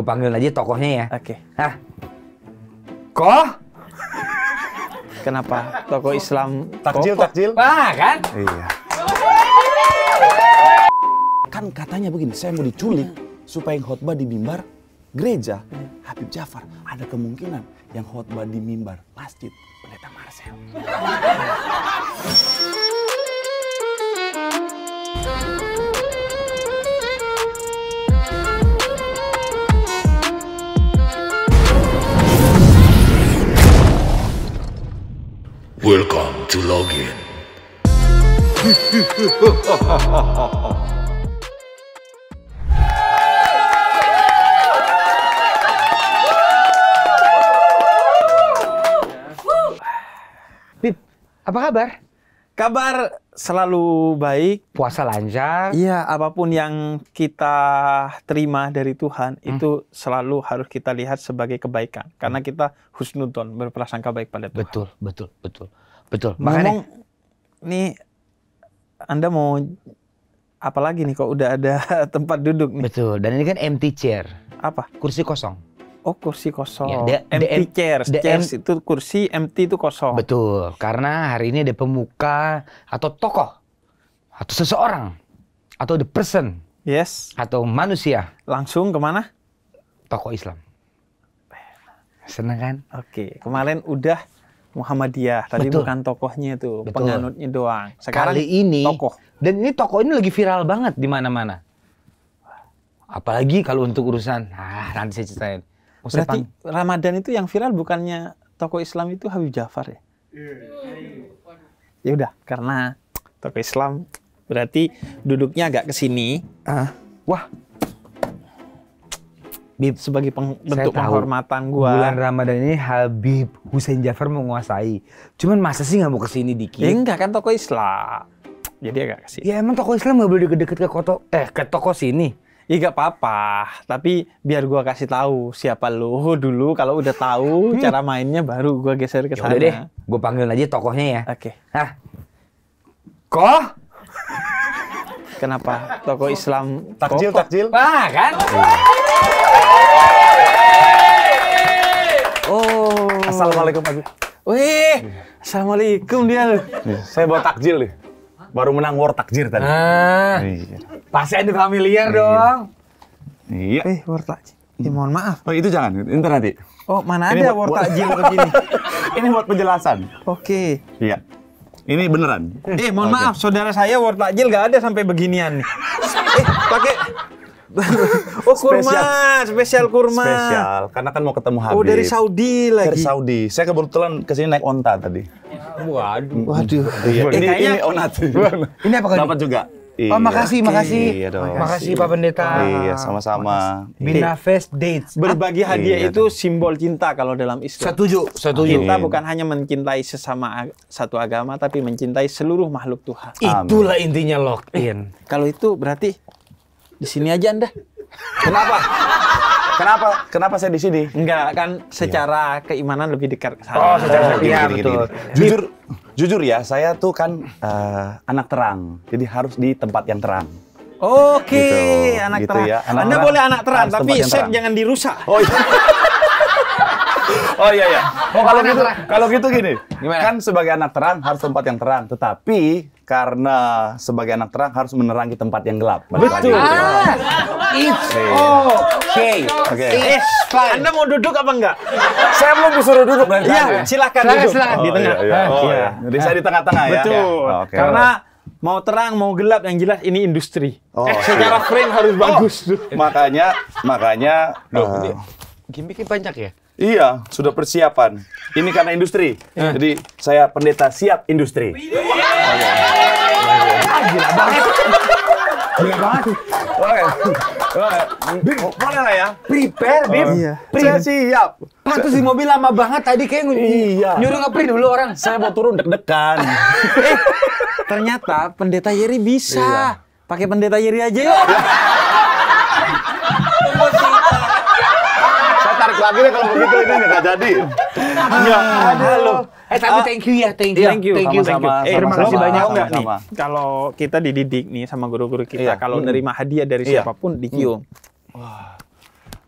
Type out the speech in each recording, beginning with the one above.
Gue panggil aja tokohnya ya. Oke. Okay. Hah? Koh? Kenapa? Tokoh Islam. Takjil, Koh? takjil. ah kan? Iya. Kan katanya begini, saya mau diculik supaya yang khotbah di mimbar gereja Habib Jafar ada kemungkinan yang khotbah di mimbar masjid pendeta Marcel. Welcome to login. Pip, apa kabar? Kabar selalu baik. Puasa lancar. Iya, apapun yang kita terima dari Tuhan hmm. itu selalu harus kita lihat sebagai kebaikan. Karena hmm. kita husnudon, berprasangka baik pada Tuhan. Betul, betul, betul. Betul. Makanya nih Anda mau apalagi nih kok udah ada tempat duduk nih. Betul. Dan ini kan empty chair. Apa? Kursi kosong. Oh kursi kosong. Ya, the, empty chair chairs. The chairs itu kursi, empty itu kosong. Betul. Karena hari ini ada pemuka atau tokoh atau seseorang atau the person. Yes. Atau manusia. Langsung kemana? Tokoh Islam. Seneng kan? Oke. Kemarin udah Muhammadiyah. Tadi Betul. bukan tokohnya itu, Betul. penganutnya doang. Sekarang Kali ini tokoh. Dan ini tokoh ini lagi viral banget di mana-mana. Apalagi kalau untuk urusan, ah nanti saya ceritain. Oh, Berarti Ramadan itu yang viral bukannya tokoh Islam itu Habib Jafar ya? Ya udah, karena tokoh Islam berarti duduknya agak kesini sini. Ah. Wah, Bib, sebagai peng, bentuk tahu, penghormatan gue. Bulan Ramadan ini Habib Hussein Jafar menguasai. Cuman masa sih nggak mau kesini dikit? Ya enggak kan toko Islam. Jadi agak kesini. Ya emang toko Islam nggak boleh deket-deket ke kota. eh ke toko sini. Iya gak apa-apa, tapi biar gua kasih tahu siapa lu dulu kalau udah tahu cara mainnya baru gua geser ke ya sana. deh, gua panggil aja tokohnya ya. Oke. Okay. Hah. Kok? Kenapa? Toko Islam. Takjil, takjil. Ah kan? Iya. Oh. Assalamualaikum Pak Wih, iya. assalamualaikum dia. Iya. Saya bawa takjil nih. Baru menang war takjil tadi. Ah, iya. Pasti ada familiar Iyi. dong. Iya. Eh, war takjil. Ya, mohon maaf. Oh, itu jangan. Itu nanti. Oh, mana ini ada war takjil begini. ini buat penjelasan. Oke. Okay. Iya. Ini beneran. Eh, mohon okay. maaf, saudara saya war takjil gak ada sampai beginian nih. eh, pakai oh kurma, spesial. kurma. Spesial, karena kan mau ketemu oh, Habib. Oh dari Saudi lagi. Dari Saudi. Saya kebetulan kesini naik onta tadi. Waduh. Waduh. Ini, iya, eh, ini onat. ini apa Dapat juga. Oh, iya. Oh, makasih, makasih. Iya dong. Makasih Pak Pendeta. Iya, sama-sama. Iya. Fest dates. Berbagi ah. hadiah iya itu iya. simbol cinta kalau dalam Islam. Setuju, setuju. Cinta bukan hanya mencintai sesama ag satu agama tapi mencintai seluruh makhluk Tuhan. Itulah Amin. intinya login. Kalau itu berarti di sini aja Anda. Kenapa? Kenapa? Kenapa saya di sini? Enggak, kan secara iya. keimanan lebih dekat sana. Oh, secara oh, iya, betul. Gini. Jujur jujur ya, saya tuh kan uh, anak terang. Jadi harus di tempat yang terang. Oke, okay, gitu, anak gitu terang. Ya. Anda terang, boleh anak terang, tapi shape jangan dirusak. Oh iya. Oh iya iya. Oh kalau gitu kalau gitu gini. Gimana? Kan sebagai anak terang harus tempat yang terang, tetapi karena sebagai anak terang harus menerangi tempat yang gelap. Betul. Ah, it's okay. Oke. Okay. It's eh, eh, fine. Anda mau duduk apa enggak? saya belum disuruh duduk. Iya, silakan duduk. Silakan oh, di tengah. Iya, iya. Oh, iya, iya. Oh, iya. Jadi saya di tengah-tengah ya. Betul. Ya. Okay. Karena mau terang mau gelap yang jelas ini industri. Oh, eh, secara iya. frame harus oh. bagus. Oh, makanya makanya Loh, uh, gimmicknya banyak ya. Iya, sudah persiapan. Ini karena industri. Eh. Jadi saya pendeta siap industri. Gila banget. Gila banget. Oke. Bim, boleh lah ya. Prepare, Bim. Iya. Saya siap. Pantes di mobil lama banget tadi kayak iya. nyuruh ngapri dulu orang. Saya mau turun deg-degan. eh, ternyata pendeta Yeri bisa. Iya. Pakai pendeta Yeri aja ya. akhirnya kalau begitu ini nggak jadi. Enggak. Iya. Halo. Eh tapi ah. thank you ya, thank you. Thank you. Thank you. Sama, thank you. Sama, eh, terima kasih banyak enggak nih. Kalau kita dididik nih sama guru-guru kita, iya. kalau hmm. nerima hadiah dari iya. siapapun dicium. Hmm.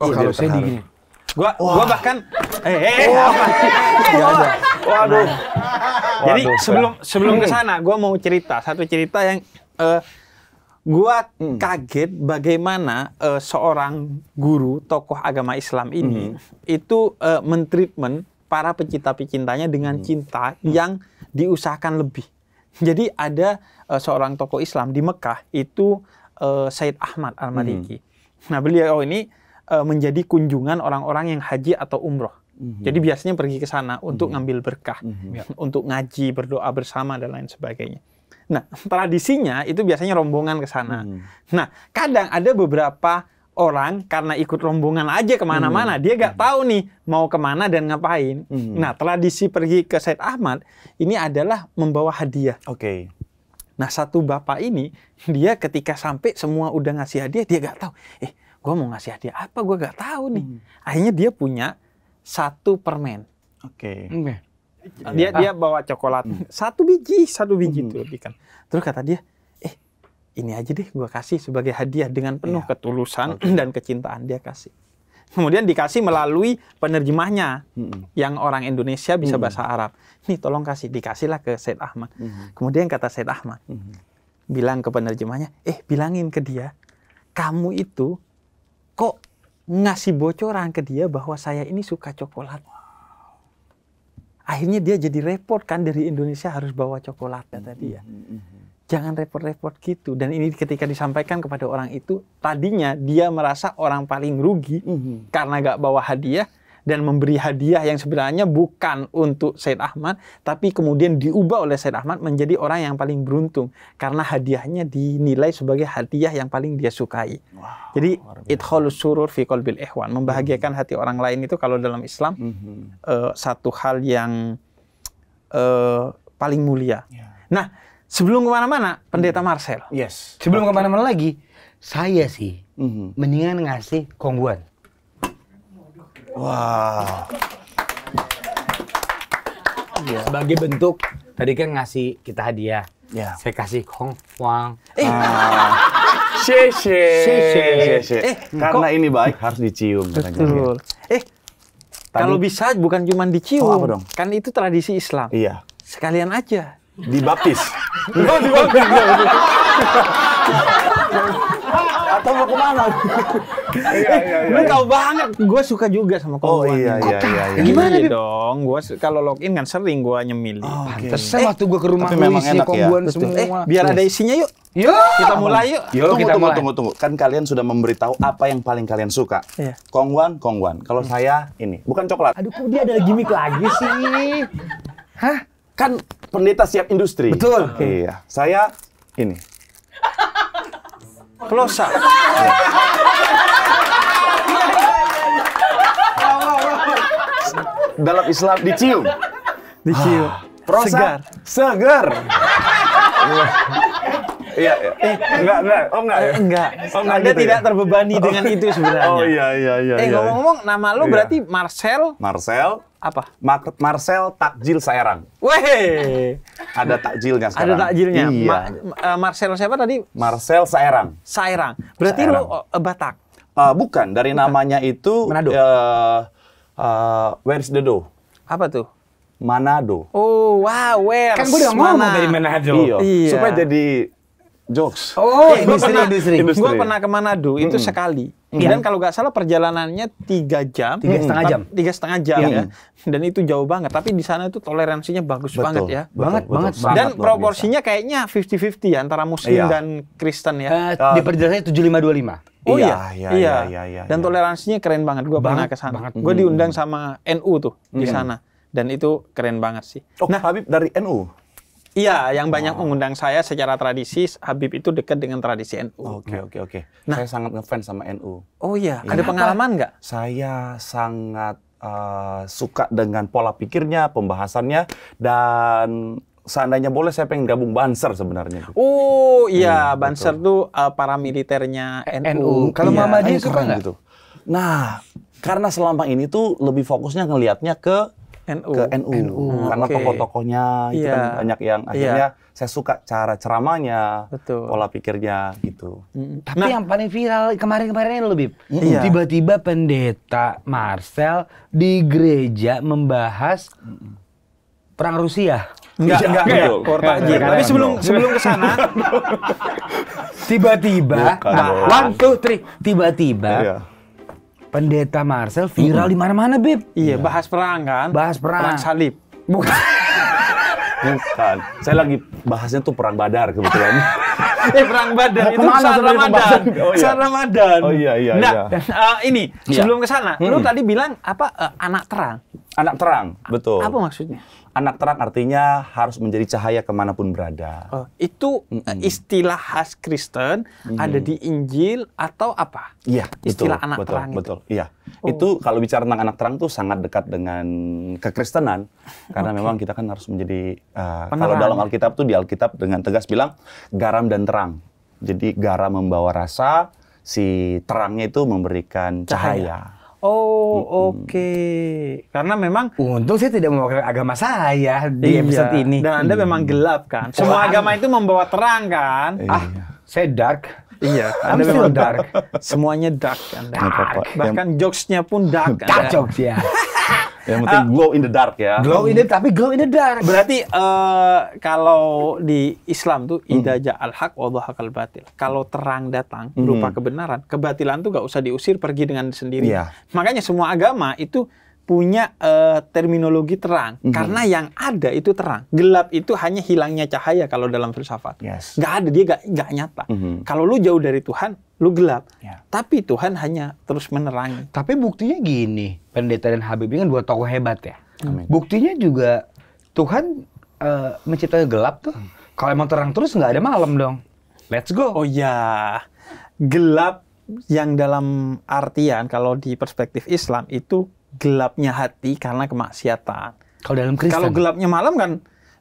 Oh, iya, Wah. Oh, kalau saya gini. Gua gua bahkan eh eh, eh apa? Iya, Waduh. Jadi sebelum sebelum ke hmm. sana gua mau cerita satu cerita yang eh gua hmm. kaget bagaimana uh, seorang guru tokoh agama Islam ini hmm. itu uh, mentreatment para pecinta-pecintanya dengan hmm. cinta hmm. yang diusahakan lebih. Jadi ada uh, seorang tokoh Islam di Mekah itu uh, Said Ahmad Al-Maliki. Hmm. Nah, beliau ini uh, menjadi kunjungan orang-orang yang haji atau umroh. hmm Jadi biasanya pergi ke sana untuk hmm ngambil berkah, hmm. ya, untuk ngaji, berdoa bersama dan lain sebagainya. Nah, tradisinya itu biasanya rombongan ke sana. Hmm. Nah, kadang ada beberapa orang karena ikut rombongan aja kemana-mana, hmm. dia nggak hmm. tahu nih mau kemana dan ngapain. Hmm. Nah, tradisi pergi ke Said Ahmad ini adalah membawa hadiah. Oke. Okay. Nah, satu bapak ini dia ketika sampai semua udah ngasih hadiah, dia nggak tahu. Eh, gue mau ngasih hadiah apa? Gue nggak tahu nih. Hmm. Akhirnya dia punya satu permen. Oke. Okay. Okay Iya. dia dia bawa coklat hmm. satu biji satu biji hmm. tuh kan terus kata dia eh ini aja deh gue kasih sebagai hadiah dengan penuh ya. ketulusan okay. dan kecintaan dia kasih kemudian dikasih melalui penerjemahnya hmm. yang orang Indonesia bisa hmm. bahasa Arab nih tolong kasih dikasihlah ke Said Ahmad hmm. kemudian kata Said Ahmad hmm. bilang ke penerjemahnya eh bilangin ke dia kamu itu kok ngasih bocoran ke dia bahwa saya ini suka coklat akhirnya dia jadi repot kan dari Indonesia harus bawa coklat kata mm-hmm. dia. Mm-hmm. Jangan repot-repot gitu. Dan ini ketika disampaikan kepada orang itu, tadinya dia merasa orang paling rugi mm-hmm. karena gak bawa hadiah dan memberi hadiah yang sebenarnya bukan untuk Said Ahmad, tapi kemudian diubah oleh Said Ahmad menjadi orang yang paling beruntung karena hadiahnya dinilai sebagai hadiah yang paling dia sukai. Wow, Jadi itholus surur fi bil ehwan membahagiakan -hmm. hati orang lain itu kalau dalam Islam -hmm. uh, satu hal yang uh, paling mulia. Yeah. Nah, sebelum kemana-mana, Pendeta -hmm. Marcel. Yes. Sebelum okay. kemana-mana lagi, saya sih -hmm. mendingan ngasih kongguan. Wow. Iya. Sebagai bentuk tadi kan ngasih kita hadiah. Yeah. Saya kasih Kong Wang. Eh. Ah. Sheshe. Sheshe. Sheshe. Eh, karena kok... ini baik harus dicium Betul. Eh, Tadi, kalau bisa bukan cuma dicium. Oh, dong? Kan itu tradisi Islam. Iya. Sekalian aja. Dibaptis. oh, dibaptis. tahu mau kemana? Iya, iya, iya. iya. banget. Gue suka juga sama oh, kemauan. Oh iya, iya, iya. iya Gimana iya, dong? Gue kalau login kan sering gue nyemili. Oh, Pantesan eh, waktu gue ke rumah lu isi kongguan ya. semua. Eh, biar ada isinya yuk. Yuk. Kita mulai yuk. Yuk, tunggu, kita tunggu, tunggu, tunggu. Kan kalian sudah memberitahu apa yang paling kalian suka. Iya. Kongguan, kongguan. Kalau hmm. saya ini, bukan coklat. Aduh, kok dia ada gimmick lagi sih? Hah? Kan pendeta siap industri. Betul. Iya. Saya ini close up. Dalam Islam dicium. Dicium. Ah, Proses segar. Segar. Iya, iya. iya kan? enggak, enggak. Oh, enggak eh, ya? Enggak. Oh, enggak Anda gitu ya? tidak ya? terbebani oh. dengan itu sebenarnya. Oh, iya, iya, iya. Eh, iya. ngomong-ngomong, iya. nama lu iya. berarti Marcel? Marcel. Apa? Mar Marcel Takjil Serang. Weh. Ada takjilnya sekarang. Ada takjilnya. Iya. Ma uh, Marcel siapa tadi? Marcel Serang. Serang. Berarti Saerang. lu uh, eh, Batak? Uh, bukan, dari bukan. namanya itu... Manado? Uh, uh, where's the do? Apa tuh? Manado. Oh, wow, where? Kan gue udah ngomong dari Manado. Iya. Supaya jadi Jokes. Oh, industri, pernah, industri. industri. Gue pernah ke Manado, itu mm -hmm. sekali. Mm -hmm. Dan kalau nggak salah perjalanannya tiga jam. Tiga setengah jam. Tiga setengah jam mm -hmm. ya. Dan itu jauh banget. Tapi di sana itu toleransinya bagus betul, banget ya. Betul, banget, betul, banget. banget. Dan proporsinya betul. kayaknya fifty fifty ya, antara Muslim iya. dan Kristen ya. Uh, di perjalanannya lima. Oh iya, iya, iya, iya, iya, iya, iya Dan toleransinya keren banget. Gue pernah ke sana. Gue diundang sama NU tuh di sana. Dan itu keren banget sih. Oh, nah, Habib dari NU. Iya, yang banyak mengundang saya secara tradisi Habib itu dekat dengan tradisi NU. Oke, oke, oke. Nah. saya sangat ngefans sama NU. Oh iya, ya. ada pengalaman nggak? Saya sangat uh, suka dengan pola pikirnya, pembahasannya dan seandainya boleh saya pengen gabung Banser sebenarnya. Oh iya, hmm, Banser betul. tuh uh, eh, para militernya NU. NU. Kalau ya, Mama dia suka nggak? Gitu. Nah, karena selama ini tuh lebih fokusnya ngelihatnya ke NU. ke NU, NU. Hmm, karena okay. tokoh-tokohnya itu yeah. kan iya. banyak yang iya. akhirnya yeah. saya suka cara ceramahnya, Betul. pola pikirnya gitu. Mm. Tapi nah, yang paling viral kemarin-kemarin lebih iya. tiba-tiba pendeta Marcel di gereja membahas perang Rusia. Enggak, ya, enggak, enggak, enggak, enggak, enggak. Tapi sebelum sebelum ke sana tiba-tiba nah, one two three tiba-tiba iya. Pendeta Marcel viral hmm. di mana-mana, Bib. Iya, iya, bahas perang kan? Bahas perang. Perang salib. Bukan. Bukan. Saya lagi bahasnya tuh perang Badar kebetulan. eh perang Badar itu saat Ramadan. Oh, iya. Saat Ramadan. Oh iya iya nah, iya. Uh, ini iya. sebelum ke sana, hmm. lu tadi bilang apa uh, anak terang? Anak terang, betul. apa maksudnya? anak terang artinya harus menjadi cahaya kemanapun berada. Oh, itu mm hmm istilah khas Kristen mm. ada di Injil atau apa? Iya, istilah betul, anak betul, terang. Betul, itu. iya. Oh. Itu kalau bicara tentang anak terang tuh sangat dekat dengan kekristenan karena okay. memang kita kan harus menjadi uh, kalau dalam Alkitab tuh di Alkitab dengan tegas bilang garam dan terang. Jadi garam membawa rasa, si terangnya itu memberikan cahaya. cahaya. Oh, hmm. oke. Okay. Karena memang untung saya tidak mau agama saya di iya, episode ini. Dan Anda hmm. memang gelap kan. Semua agama itu membawa terang kan? Iya. Ah, saya dark. Iya, Anda memang dark. Semuanya dark Dark. Kan? Bahkan jokesnya pun dark. Dark kan? jokes ya. Yang penting uh, glow in the dark ya. Glow in the tapi glow in the dark. Berarti uh, kalau di Islam tuh hmm. idza al haq wa dhahaqal batil. Kalau terang datang hmm. berupa kebenaran, kebatilan tuh gak usah diusir pergi dengan sendiri. Yeah. Makanya semua agama itu punya uh, terminologi terang mm -hmm. karena yang ada itu terang gelap itu hanya hilangnya cahaya kalau dalam filsafat yes. Gak ada dia gak gak nyata mm -hmm. kalau lu jauh dari Tuhan lu gelap. Ya. Tapi Tuhan hanya terus menerangi. Tapi buktinya gini, pendeta dan ini kan dua tokoh hebat ya. Amin. Buktinya juga Tuhan uh, menciptakan gelap tuh. Hmm. Kalau emang terang terus nggak ada malam dong. Let's go. Oh ya, gelap yang dalam artian kalau di perspektif Islam itu gelapnya hati karena kemaksiatan. Kalau dalam Kristen. Kalau gelapnya malam kan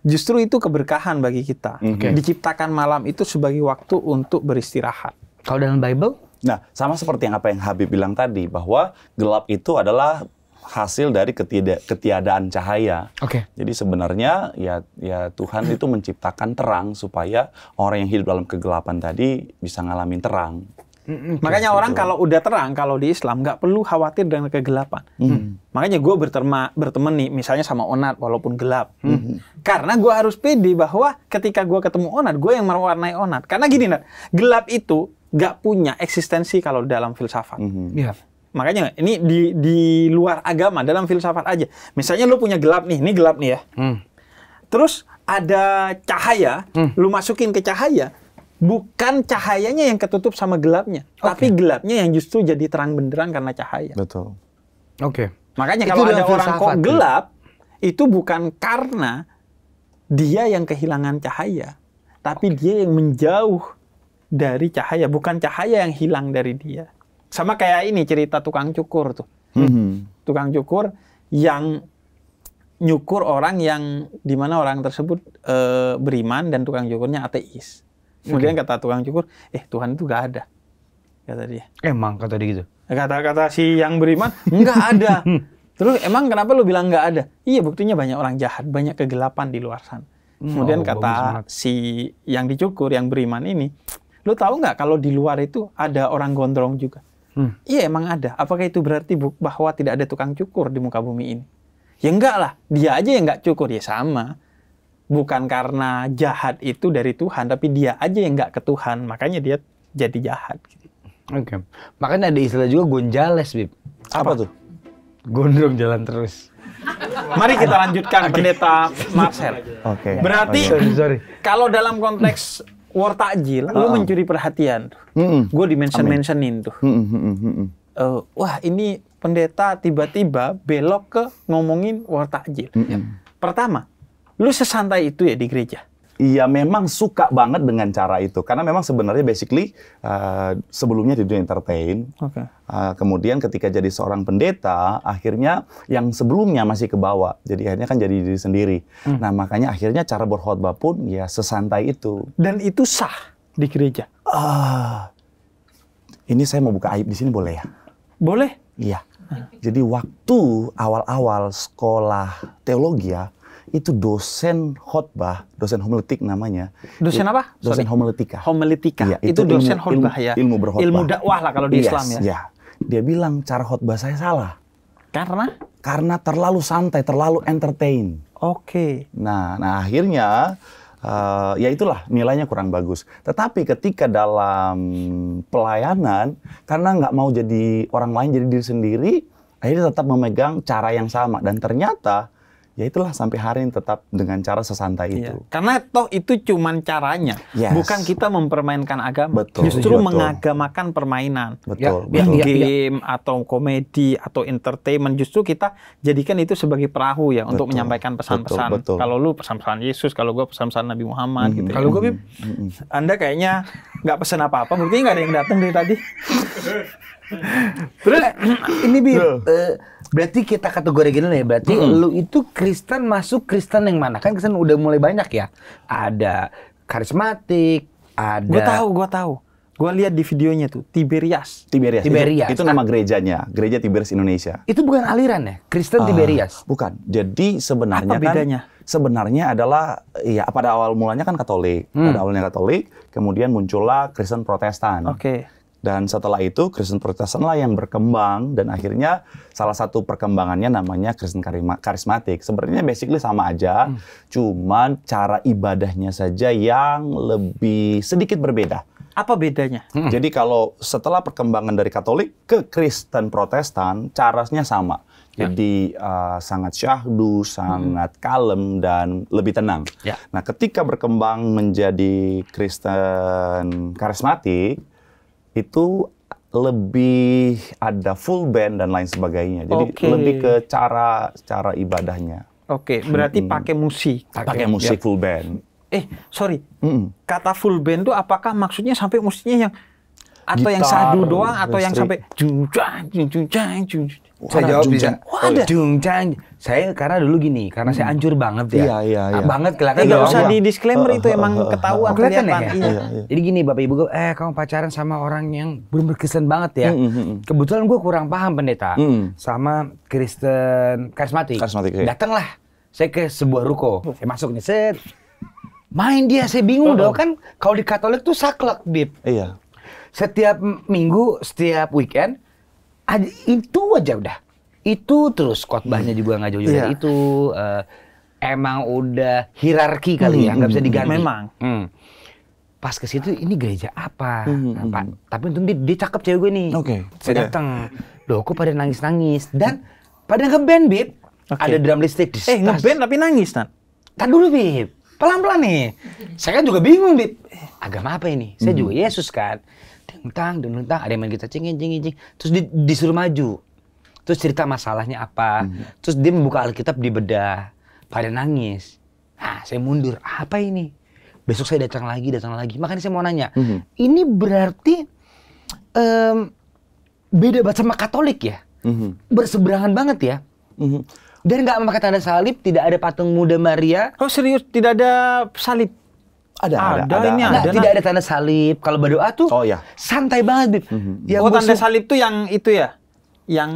justru itu keberkahan bagi kita. Hmm. Okay. Diciptakan malam itu sebagai waktu untuk beristirahat. Kalau dalam Bible? Nah, sama seperti yang apa yang Habib bilang tadi bahwa gelap itu adalah hasil dari ketida- ketiadaan cahaya. Oke. Okay. Jadi sebenarnya ya ya Tuhan itu menciptakan terang supaya orang yang hidup dalam kegelapan tadi bisa ngalamin terang. mm Makanya orang gitu. kalau udah terang kalau di Islam nggak perlu khawatir dengan kegelapan. Mm. Makanya gue berterma berteman nih misalnya sama Onat walaupun gelap. Mm. hmm mm-hmm. Karena gue harus pede bahwa ketika gue ketemu Onat gue yang mewarnai Onat. Karena gini Nat, gelap itu nggak punya eksistensi kalau dalam filsafat. Mm -hmm. yeah. Makanya ini di di luar agama dalam filsafat aja. Misalnya lu punya gelap nih, ini gelap nih ya. Mm. Terus ada cahaya, mm. lu masukin ke cahaya, bukan cahayanya yang ketutup sama gelapnya, okay. tapi gelapnya yang justru jadi terang benderang karena cahaya. Betul. Oke. Okay. Makanya itu kalau ada orang kok gelap, itu bukan karena dia yang kehilangan cahaya, tapi okay. dia yang menjauh dari cahaya, bukan cahaya yang hilang dari dia. Sama kayak ini cerita tukang cukur tuh. Hmm. Tukang cukur yang nyukur orang yang dimana orang tersebut e, beriman dan tukang cukurnya ateis. Kemudian okay. kata tukang cukur, eh Tuhan itu gak ada, kata dia. Emang kata dia gitu? Kata-kata si yang beriman, nggak ada. Terus emang kenapa lu bilang nggak ada? Iya buktinya banyak orang jahat, banyak kegelapan di luar sana. Hmm, Kemudian oh, kata si yang dicukur, yang beriman ini, Lo tahu nggak kalau di luar itu ada orang gondrong juga? Hmm. Iya emang ada. Apakah itu berarti bahwa tidak ada tukang cukur di muka bumi ini? Ya enggak lah, dia aja yang enggak cukur. Ya sama. Bukan karena jahat itu dari Tuhan, tapi dia aja yang enggak ke Tuhan. Makanya dia jadi jahat. Oke. Okay. Makanya ada istilah juga gonjales, Bib. Apa, Apa tuh? Gondrong jalan terus. Mari kita lanjutkan okay. pendeta Marcel. Oke. Okay. Berarti okay. kalau dalam konteks war takjil, uh -uh. lu ah. mencuri perhatian. Mm -mm. Gue dimention-mentionin tuh. Mm -mm. Mm -mm. Uh, wah ini pendeta tiba-tiba belok ke ngomongin war takjil. Mm -mm. Pertama, lu sesantai itu ya di gereja. Iya memang suka banget dengan cara itu karena memang sebenarnya basically uh, sebelumnya di dunia entertain okay. uh, eh, kemudian ketika jadi seorang pendeta akhirnya yang sebelumnya masih ke bawah jadi akhirnya kan jadi diri sendiri hmm. nah makanya akhirnya cara berkhotbah pun ya sesantai itu dan itu sah di gereja uh, ini saya mau buka aib di sini boleh ya boleh iya jadi waktu awal-awal sekolah teologi ya itu dosen khotbah, dosen homiletik namanya. Dosen apa? Dosen Sorry. homiletika. Homiletika. Ya, itu, itu dosen ilmu, khotbah ya. Ilmu berkhotbah. Ilmu dakwah lah kalau di yes, iya, Islam ya. ya. Dia bilang cara khotbah saya salah. Karena? Karena terlalu santai, terlalu entertain. Oke. Okay. Nah, nah akhirnya uh, ya itulah nilainya kurang bagus. Tetapi ketika dalam pelayanan, karena nggak mau jadi orang lain jadi diri sendiri, akhirnya tetap memegang cara yang sama dan ternyata ya itulah sampai hari ini tetap dengan cara sesantai iya. itu. karena toh itu cuman caranya, yes. bukan kita mempermainkan agama, betul, justru betul. mengagamakan permainan. Betul, ya, betul. game ya, ya. atau komedi atau entertainment justru kita jadikan itu sebagai perahu ya betul, untuk menyampaikan pesan-pesan. Kalau lu pesan-pesan Yesus, kalau gua pesan-pesan Nabi Muhammad mm -hmm. gitu. Ya. Kalau gua mm -hmm. Anda kayaknya nggak pesan apa-apa, mungkin nggak ada yang datang dari tadi. Terus ini bi uh, eh, Berarti kita kategori gini ya, berarti mm -hmm. lu itu Kristen masuk Kristen yang mana? Kan Kristen udah mulai banyak ya. Ada karismatik, ada Gua tahu, gua tahu. Gua lihat di videonya tuh Tiberias. Tiberias. Tiberias. Itu, itu nama gerejanya, Gereja Tiberias Indonesia. Itu bukan aliran ya, Kristen uh, Tiberias. Bukan. Jadi sebenarnya Apa kan bedanya? Kan, sebenarnya adalah ya pada awal mulanya kan Katolik. Hmm. Pada awalnya Katolik, kemudian muncullah Kristen Protestan. Oke. Okay dan setelah itu Kristen Protestan lah yang berkembang dan akhirnya salah satu perkembangannya namanya Kristen karismatik. Sebenarnya basically sama aja, hmm. cuman cara ibadahnya saja yang lebih sedikit berbeda. Apa bedanya? Hmm. Jadi kalau setelah perkembangan dari Katolik ke Kristen Protestan, caranya sama. Ya. Jadi ya. uh, sangat syahdu, sangat hmm. kalem dan lebih tenang. Ya. Nah, ketika berkembang menjadi Kristen karismatik, itu lebih ada full band dan lain sebagainya. Jadi okay. lebih ke cara cara ibadahnya. Oke, okay, berarti hmm. pakai musik. Pakai musik ya. full band. Eh, sorry. Hmm. Kata full band itu apakah maksudnya sampai musiknya yang atau Gitar, yang sadu doang atau listrik. yang sampai jujang jujang jujang saya jawab bisa. Ya. Oh, ada. Jung Chang. Saya karena dulu gini, karena saya hancur hmm. banget ya. Iya, iya, iya. Banget kelihatan. Enggak iya, iya. usah di disclaimer itu emang ketahuan kelihatan ya. Iya, Jadi gini Bapak Ibu, eh kamu pacaran sama orang yang belum berkesan banget ya. Hmm, hmm, Kebetulan gue kurang paham pendeta sama Kristen karismatik. Karismatik. Datanglah saya ke sebuah ruko. Saya masuk nih, set. Main dia, saya bingung dong kan kalau di Katolik tuh saklek, Bib. Iya. Setiap minggu, setiap weekend itu aja udah itu terus khotbahnya juga nggak jauh-jauh yeah. itu uh, emang udah hierarki kali hmm, ya nggak bisa hmm, diganti memang hmm. pas ke situ ini gereja apa hmm, hmm, hmm. tapi untung dia, dia cakep cewek gue nih okay. saya datang loh kok pada nangis-nangis dan pada ngeband bib okay. ada drum listrik di eh ngeband tapi nangis kan Tahan dulu bib pelan-pelan nih saya kan juga bingung bib eh, agama apa ini saya hmm. juga Yesus kan dan dentang ada yang main gitar cing cing cing terus di, disuruh maju terus cerita masalahnya apa hmm. terus dia membuka alkitab di bedah pada nangis Nah, saya mundur. Apa ini? Besok saya datang lagi, datang lagi. Makanya saya mau nanya, hmm ini berarti um, beda banget sama Katolik ya? hmm Berseberangan banget ya? Mm-hmm. Dan nggak memakai tanda salib, tidak ada patung muda Maria. Oh serius, tidak ada salib? Ada, ada, ada, ada, ini ada. Nah, ada tidak ada tanda salib. Kalau berdoa tuh oh, ya santai banget, Bib. Mm -hmm. Yang oh, tanda salib tuh yang itu ya? Yang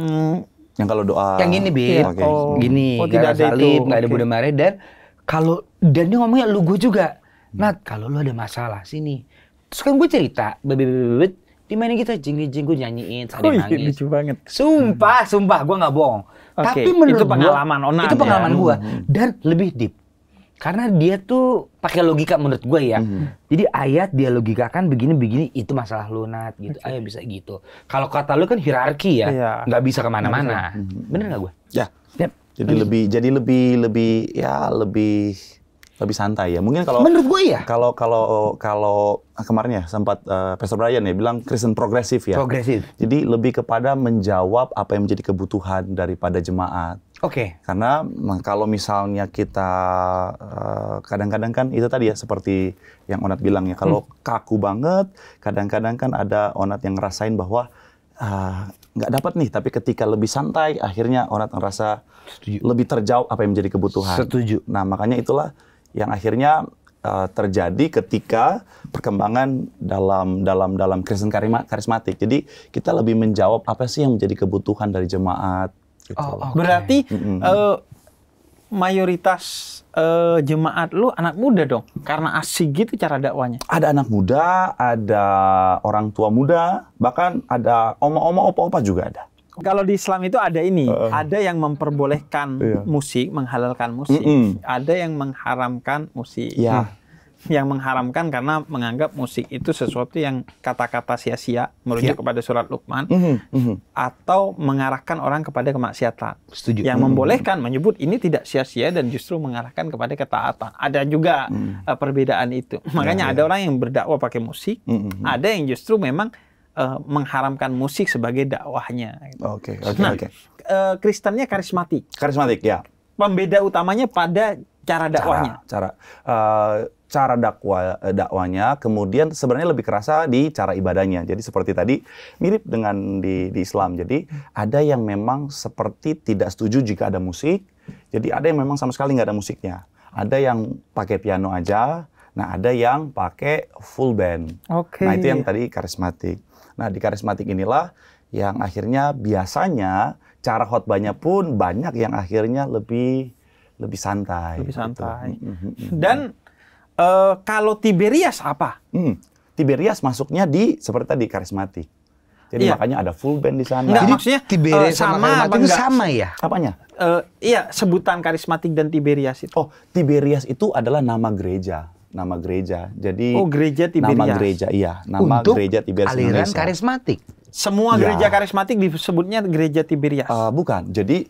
yang kalau doa. Yang gini, Bib. Yeah. Okay. Oh. Gini, oh, tidak ada salib, nggak ada okay. Bunda Maria dan kalau dan dia ngomongnya lu gue juga. Nah, kalau lu ada masalah sini. Terus kan gue cerita, bebebebebet, di mana kita gitu, jinggi jingle nyanyiin sadar oh, iya, nangis. lucu banget. Sumpah, hmm. sumpah gue nggak bohong. Okay. Tapi menurut itu ya. pengalaman gua, Onan. Itu pengalaman ya? gue dan lebih deep karena dia tuh pakai logika menurut gue ya. Hmm. Jadi ayat dia logikakan begini-begini itu masalah lunat gitu. Okay. Ayo bisa gitu. Kalau kata lu kan hierarki ya, yeah. nggak bisa kemana-mana. Hmm. Bener nggak gue? Ya. Jadi lebih, jadi lebih, lebih ya lebih lebih santai ya. Mungkin kalau menurut gue ya. Kalau kalau kalau kemarin ya sempat uh, Pastor Brian ya bilang Kristen progresif ya. Progresif. Jadi lebih kepada menjawab apa yang menjadi kebutuhan daripada jemaat Oke. Okay. Karena nah, kalau misalnya kita kadang eh, kadang-kadang kan itu tadi ya seperti yang Onat bilang ya hmm. kalau hmm. kaku banget, kadang-kadang kan ada Onat yang ngerasain bahwa ah, nggak uh, dapat nih, tapi ketika lebih santai akhirnya Onat ngerasa Setuju. lebih terjawab apa yang menjadi kebutuhan. Setuju. Nah makanya itulah yang akhirnya uh, terjadi ketika perkembangan dalam dalam dalam Kristen karismatik. Jadi kita lebih menjawab apa sih yang menjadi kebutuhan dari jemaat Gitu. Oh, okay. Berarti mm -hmm. uh, mayoritas uh, jemaat lu anak muda dong, karena asik gitu cara dakwanya. Ada anak muda, ada orang tua muda, bahkan ada oma-oma, opa-opa juga ada. Kalau di Islam itu ada ini, uh, ada yang memperbolehkan iya. musik, menghalalkan musik, mm -mm. ada yang mengharamkan musik. Yeah. Hmm yang mengharamkan karena menganggap musik itu sesuatu yang kata-kata sia-sia merujuk yeah. kepada surat Luqman mm -hmm. atau mengarahkan orang kepada kemaksiatan. Setuju. Yang mm -hmm. membolehkan menyebut ini tidak sia-sia dan justru mengarahkan kepada ketaatan. Ada juga mm. uh, perbedaan itu. Ya, Makanya yeah, ada orang yang berdakwah pakai musik, mm -hmm. ada yang justru memang uh, mengharamkan musik sebagai dakwahnya. Oke, oke, nah, oke. Eh, Kristennya karismatik. Karismatik, ya. Pembeda utamanya pada cara dakwahnya. Cara, cara. Uh, cara dakwa eh, dakwanya, kemudian sebenarnya lebih kerasa di cara ibadahnya. Jadi seperti tadi mirip dengan di, di Islam. Jadi ada yang memang seperti tidak setuju jika ada musik. Jadi ada yang memang sama sekali nggak ada musiknya. Ada yang pakai piano aja. Nah ada yang pakai full band. Okay. Nah itu yang tadi karismatik. Nah di karismatik inilah yang akhirnya biasanya cara khotbahnya pun banyak yang akhirnya lebih lebih santai. Lebih gitu. santai. Gitu. Dan Uh, kalau Tiberias apa? Hmm. Tiberias masuknya di seperti tadi karismatik. Jadi iya. makanya ada full band di sana. Enggak, Jadi maksudnya eh, Tiberias uh, sama, sama itu sama ya? Apanya? Uh, iya, sebutan karismatik dan Tiberias itu. Oh, Tiberias itu adalah nama gereja, nama gereja. Jadi Oh, gereja Tiberias. Nama gereja, iya, nama Untuk gereja Tiberias aliran Indonesia. karismatik. Semua ya. gereja karismatik disebutnya gereja Tiberias. Uh, bukan. Jadi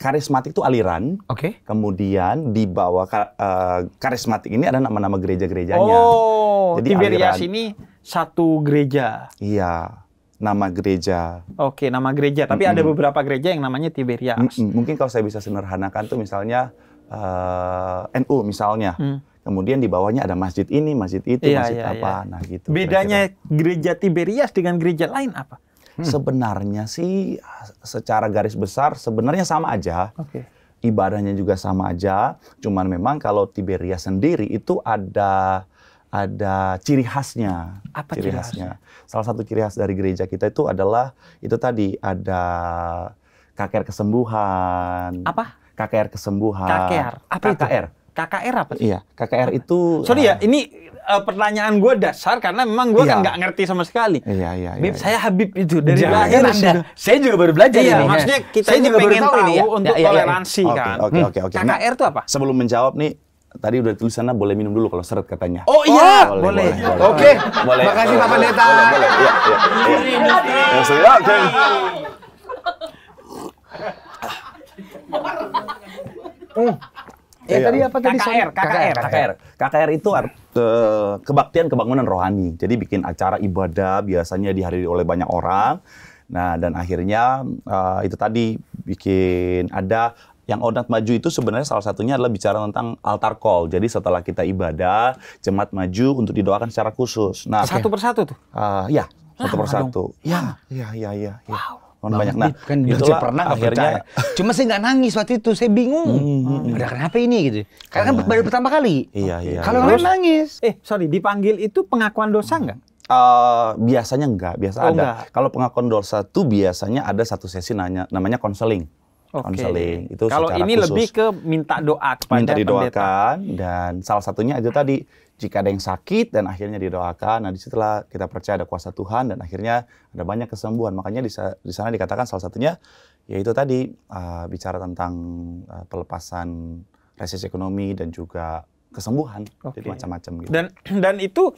karismatik itu aliran. Oke. Okay. Kemudian di bawah kar, uh, eh, karismatik ini ada nama-nama gereja-gerejanya. Oh, Jadi Tiberias aliran. ini satu gereja. Iya. Nama gereja. Oke, okay, nama gereja. Tapi mm -mm. ada beberapa gereja yang namanya Tiberias. Mm -mm. Mungkin kalau saya bisa sederhanakan tuh misalnya uh, eh, NU misalnya. Mm. Kemudian di bawahnya ada masjid ini, masjid itu, iya, masjid iya, apa. Iya. Nah, gitu. Bedanya kira -kira. gereja Tiberias dengan gereja lain apa? Hmm. Sebenarnya sih secara garis besar sebenarnya sama aja. Okay. Ibadahnya juga sama aja, cuman memang kalau Tiberia sendiri itu ada ada ciri khasnya. Apa ciri, khasnya? khasnya? Salah satu ciri khas dari gereja kita itu adalah itu tadi ada KKR kesembuhan. Apa? KKR kesembuhan. KKR. Apa KKR. itu? KKR apa sih? Iya, KKR itu Sorry ya, uh, ini uh, pertanyaan gue dasar karena memang gue ya. kan iya. nggak ngerti sama sekali. Iya, iya, iya. ya. saya Habib itu dari Jangan lahir iya, Anda. Saya juga baru belajar iya, ini. maksudnya iya. kita saya juga baru tahu, ini ya. untuk ya, ya. toleransi okay, kan. Oke, oke, oke. KKR itu apa? Sebelum menjawab nih, tadi udah tulis sana boleh minum dulu kalau seret katanya. Oh iya, boleh. Oke. Boleh. Makasih Papa Neta. Boleh, Iya, iya. oke. Hmm. Ya, tadi apa tadi? KKR, KKR. KKR. KKR itu kebaktian kebangunan rohani. Jadi bikin acara ibadah biasanya dihadiri oleh banyak orang. Nah, dan akhirnya uh, itu tadi bikin ada yang odat Maju itu sebenarnya salah satunya adalah bicara tentang altar call. Jadi setelah kita ibadah, jemaat maju untuk didoakan secara khusus. Nah, satu persatu tuh. Uh, ya, satu persatu. Ya, ya, ya, ya. ya. Wow. Iya, iya, iya, Bang, banyak. Nah, kan itulah pernah akhirnya. Percaya. Cuma saya nggak nangis waktu itu, saya bingung. Hmm, hmm, Ada ah, hmm. kenapa ini gitu? Karena kan ah. baru pertama kali. Iya iya. Kalau nggak nangis. Eh sorry, dipanggil itu pengakuan dosa nggak? Uh, biasanya enggak, biasa oh, ada. Kalau pengakuan dosa itu biasanya ada satu sesi nanya, namanya konseling. Konseling okay. itu Kalau ini khusus. lebih ke minta doa kepada Minta didoakan pendeta. dan salah satunya itu tadi jika ada yang sakit dan akhirnya didoakan. Nah, disitulah kita percaya ada kuasa Tuhan dan akhirnya ada banyak kesembuhan. Makanya di sana dikatakan salah satunya yaitu tadi uh, bicara tentang uh, pelepasan resesi ekonomi dan juga kesembuhan. Okay. Jadi macam-macam gitu. Dan dan itu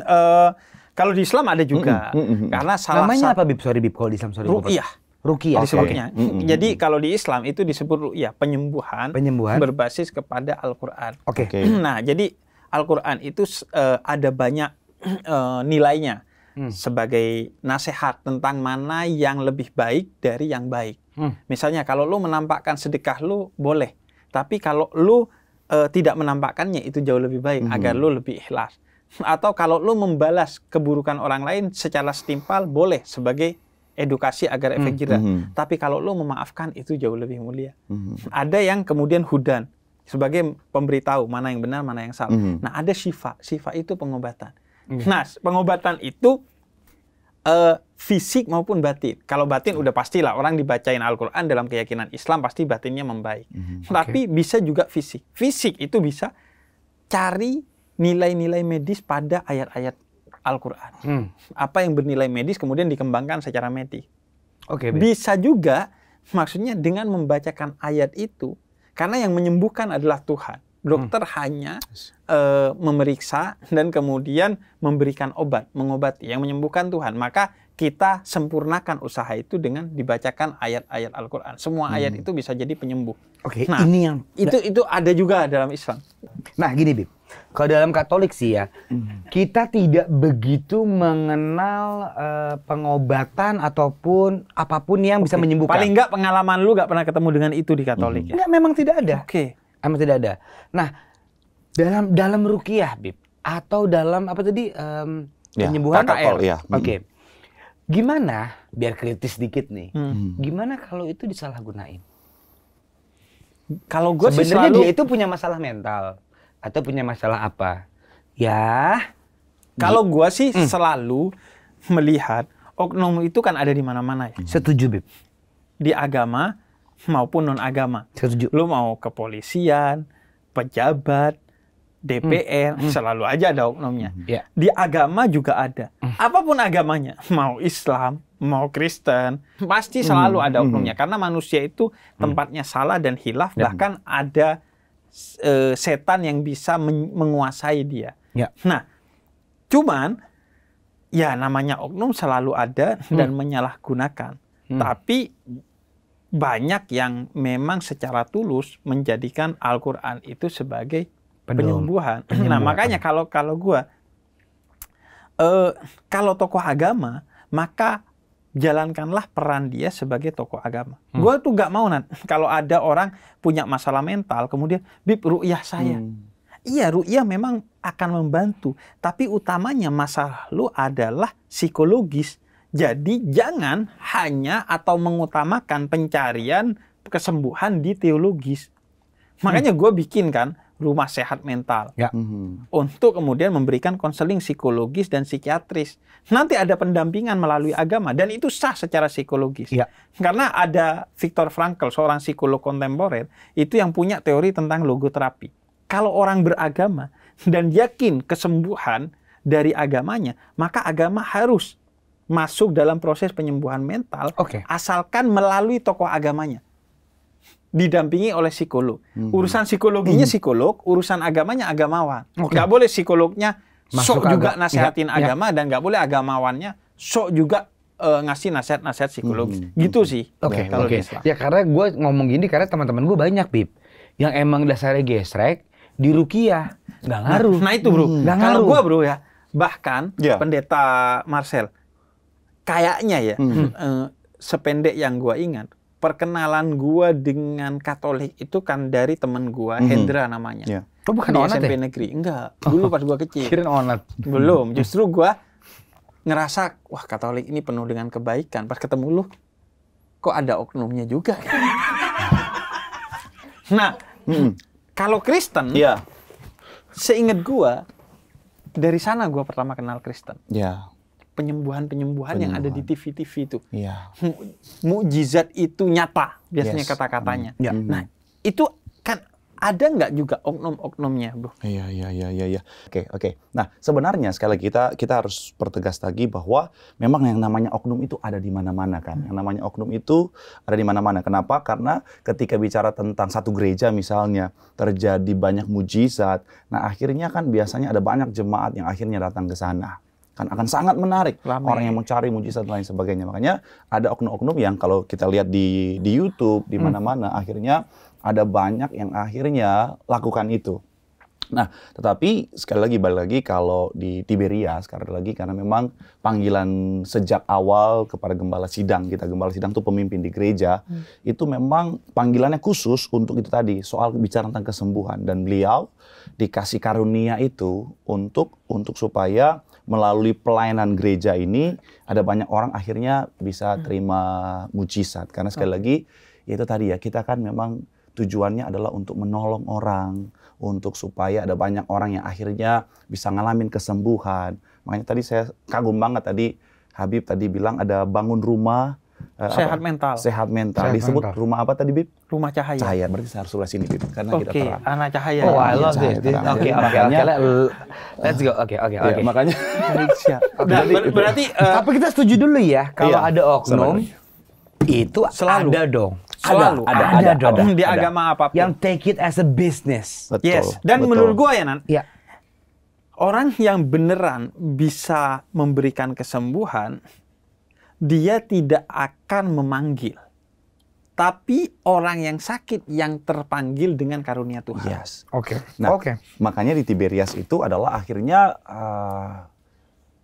uh, kalau di Islam ada juga. Mm -hmm. Karena salah Namanya apa Bib? Sorry Bib, kalau di Islam sorry. Ruqyah. Rukiah okay. disebutnya. Jadi kalau di Islam itu disebut ya penyembuhan, penyembuhan berbasis kepada Al-Qur'an. Oke. Okay. Nah, jadi Al-Quran itu uh, ada banyak uh, nilainya hmm. sebagai nasihat tentang mana yang lebih baik dari yang baik. Hmm. Misalnya kalau lu menampakkan sedekah lu boleh, tapi kalau lu uh, tidak menampakkannya itu jauh lebih baik hmm. agar lu lebih ikhlas. Atau kalau lu membalas keburukan orang lain secara setimpal boleh sebagai edukasi agar hmm. efek jera. -hmm. Tapi kalau lu memaafkan itu jauh lebih mulia. -hmm. Ada yang kemudian hudan sebagai pemberitahu mana yang benar, mana yang salah. Mm -hmm. Nah, ada syifa. Syifa itu pengobatan. Mm -hmm. Nah, pengobatan itu uh, fisik maupun batin. Kalau batin udah pastilah orang dibacain Al-Qur'an dalam keyakinan Islam pasti batinnya membaik. Mm -hmm. Tapi okay. bisa juga fisik. Fisik itu bisa cari nilai-nilai medis pada ayat-ayat Al-Qur'an. Mm. Apa yang bernilai medis kemudian dikembangkan secara medis. Oke. Okay, bisa juga maksudnya dengan membacakan ayat itu karena yang menyembuhkan adalah Tuhan. Dokter hmm. hanya uh, memeriksa dan kemudian memberikan obat, mengobati. Yang menyembuhkan Tuhan. Maka kita sempurnakan usaha itu dengan dibacakan ayat-ayat Al-Quran. Semua hmm. ayat itu bisa jadi penyembuh. Oke, okay, nah, ini yang itu itu ada juga dalam Islam. Nah, gini Bib, kalau dalam Katolik sih ya, hmm. kita tidak begitu mengenal uh, pengobatan ataupun apapun yang bisa menyembuhkan. Paling enggak pengalaman lu nggak pernah ketemu dengan itu di Katolik hmm. ya? Enggak, memang tidak ada. Oke. Okay. Memang tidak ada. Nah, dalam dalam rukiah, Bib, atau dalam apa tadi um, ya, penyembuhan KKL. Ya. Hmm. Oke. Okay. Gimana, biar kritis dikit nih, hmm. hmm. gimana kalau itu disalahgunain? Kalau gue sebenarnya dia itu punya masalah mental atau punya masalah apa? Ya. Kalau gua sih mm. selalu melihat oknum itu kan ada di mana-mana ya. Mm. Setuju, Bib. Di agama maupun non agama. Setuju. Lu mau kepolisian, pejabat, DPR hmm. Mm. selalu aja ada oknumnya. Mm. Yeah. Di agama juga ada. Hmm. Apapun agamanya, mau Islam, mau Kristen, pasti selalu hmm. ada oknumnya. Karena manusia itu tempatnya hmm. salah dan hilaf, dan bahkan ada uh, setan yang bisa men menguasai dia. Ya. Nah, cuman ya namanya oknum selalu ada hmm. dan menyalahgunakan. Hmm. Tapi banyak yang memang secara tulus menjadikan Al-Qur'an itu sebagai penyembuhan. Nah, penyembuhan. Nah, makanya kalau kalau gua uh, kalau tokoh agama, maka jalankanlah peran dia sebagai tokoh agama. Hmm. Gue tuh gak mau nan kalau ada orang punya masalah mental kemudian bib ru'yah saya. Hmm. Iya ru'yah memang akan membantu, tapi utamanya masalah lu adalah psikologis. Jadi jangan hanya atau mengutamakan pencarian kesembuhan di teologis. Makanya hmm. gue bikin kan rumah sehat mental ya. Mhm. untuk kemudian memberikan konseling psikologis dan psikiatris. Nanti ada pendampingan melalui agama dan itu sah secara psikologis. Ya. Karena ada Viktor Frankl, seorang psikolog kontemporer, itu yang punya teori tentang logoterapi. Kalau orang beragama dan yakin kesembuhan dari agamanya, maka agama harus masuk dalam proses penyembuhan mental okay. asalkan melalui tokoh agamanya didampingi oleh psikolog. Hmm. Urusan psikologinya hmm. psikolog, urusan agamanya agamawan. Okay. Gak boleh psikolognya Masuk sok juga nasehatin ya. ya. agama ya. dan gak boleh agamawannya sok juga uh, ngasih nasihat-nasihat psikologis. Hmm. hmm gitu hmm. sih. Oke. Okay. Kalau okay. Ya karena gue ngomong gini karena teman-teman gue banyak bib yang emang dasarnya gesrek di rukiah nggak nah, ngaruh. Nah, nah itu bro. Hmm. Kalau gue bro ya bahkan yeah. pendeta Marcel kayaknya ya hmm. eh, sependek yang gue ingat perkenalan gua dengan Katolik itu kan dari temen gua mm-hmm. Hendra namanya. Yeah. Oh, bukan di SMP ya? negeri. Enggak. Dulu pas gua kecil. Kirain onat. Belum. Justru gua ngerasa wah Katolik ini penuh dengan kebaikan. Pas ketemu lu kok ada oknumnya juga nah, mm. kalau Kristen yeah. Seingat gua dari sana gua pertama kenal Kristen. Yeah penyembuhan-penyembuhan yang ada di TV-TV itu. Ya. Mukjizat itu nyata biasanya yes. kata-katanya. Mm. Ya. Nah, mm. itu kan ada nggak juga oknum-oknumnya, bro? Iya, iya, iya, iya. Ya. Oke, oke. Nah, sebenarnya sekali lagi kita kita harus pertegas lagi bahwa memang yang namanya oknum itu ada di mana-mana kan. Yang namanya oknum itu ada di mana-mana. Kenapa? Karena ketika bicara tentang satu gereja misalnya terjadi banyak mujizat, nah akhirnya kan biasanya ada banyak jemaat yang akhirnya datang ke sana kan akan sangat menarik Lame. orang yang mencari mujizat lain sebagainya. Makanya ada oknum-oknum yang kalau kita lihat di di YouTube di hmm. mana-mana hmm. akhirnya ada banyak yang akhirnya lakukan itu. Nah, tetapi sekali lagi balik lagi kalau di Tiberia sekali lagi karena memang panggilan sejak awal kepada gembala sidang kita gembala sidang itu pemimpin di gereja hmm. itu memang panggilannya khusus untuk itu tadi soal bicara tentang kesembuhan dan beliau dikasih karunia itu untuk untuk supaya melalui pelayanan gereja ini ada banyak orang akhirnya bisa hmm. terima mujizat karena sekali lagi ya itu tadi ya kita kan memang tujuannya adalah untuk menolong orang untuk supaya ada banyak orang yang akhirnya bisa ngalamin kesembuhan makanya tadi saya kagum banget tadi Habib tadi bilang ada bangun rumah uh, sehat apa? mental. Sehat mental. Sehat Disebut mental. rumah apa tadi, Bib? Rumah cahaya. Cahaya. Berarti saya harus sebelah sini, Bib, karena okay. kita terang. anak cahaya. Oh, I love cahaya, this. Oke, oke, oke. Let's go. Iya, oke, oke, oke. Makanya berarti, berarti uh, tapi kita setuju dulu ya kalau iya, ada oknum itu selalu ada dong. Selalu ada, ada, ada, ada dong. Ada, ada, di agama apapun. Yang take it as a business. Betul, yes. Dan betul. menurut gua ya Nan. Ya. Orang yang beneran bisa memberikan kesembuhan dia tidak akan memanggil. Tapi orang yang sakit yang terpanggil dengan karunia Tuhan. Yes. Oke. Okay. Nah, okay. makanya di Tiberias itu adalah akhirnya uh,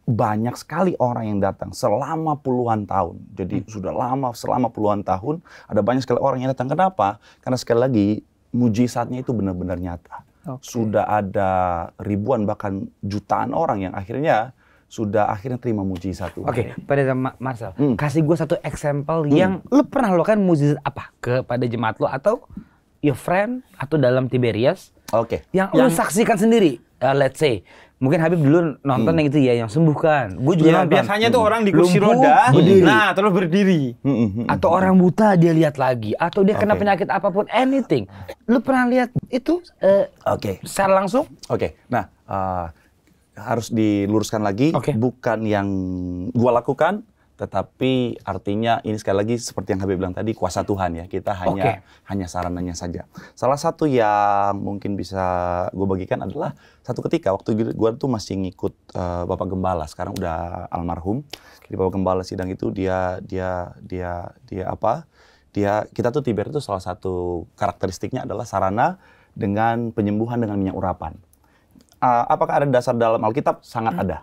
banyak sekali orang yang datang selama puluhan tahun. Jadi hmm. sudah lama, selama puluhan tahun ada banyak sekali orang yang datang. Kenapa? Karena sekali lagi mujizatnya itu benar-benar nyata. Okay. Sudah ada ribuan bahkan jutaan orang yang akhirnya sudah akhirnya terima mujizat Tuhan. Oke, okay, pada Marcel, hmm. kasih gue satu example hmm. yang lu pernah lo kan mujizat apa kepada jemaat lo atau your friend atau dalam Tiberias? Oke. Okay. Yang, yang lu saksikan sendiri, uh, let's say mungkin Habib dulu nonton hmm. yang itu ya yang sembuhkan. Gue juga ya, nonton. Biasanya tuh orang di kursi roda, berdiri. nah terus berdiri. Hmm, hmm, hmm atau hmm. orang buta dia lihat lagi, atau dia okay. kena penyakit apapun, anything. Lu pernah lihat itu? Uh, Oke. Okay. Secara langsung? Oke. Okay. Nah. Uh, harus diluruskan lagi, okay. bukan yang gua lakukan, tetapi artinya ini sekali lagi seperti yang Habib bilang tadi kuasa Tuhan ya. Kita hanya okay. hanya sarananya saja. Salah satu yang mungkin bisa gue bagikan adalah satu ketika waktu gue tuh masih ngikut uh, Bapak Gembala, sekarang udah almarhum. Jadi Bapak Gembala sidang itu dia dia dia dia apa? Dia kita tuh Tiber itu salah satu karakteristiknya adalah sarana dengan penyembuhan dengan minyak urapan uh, apakah ada dasar dalam Alkitab? Sangat hmm. ada.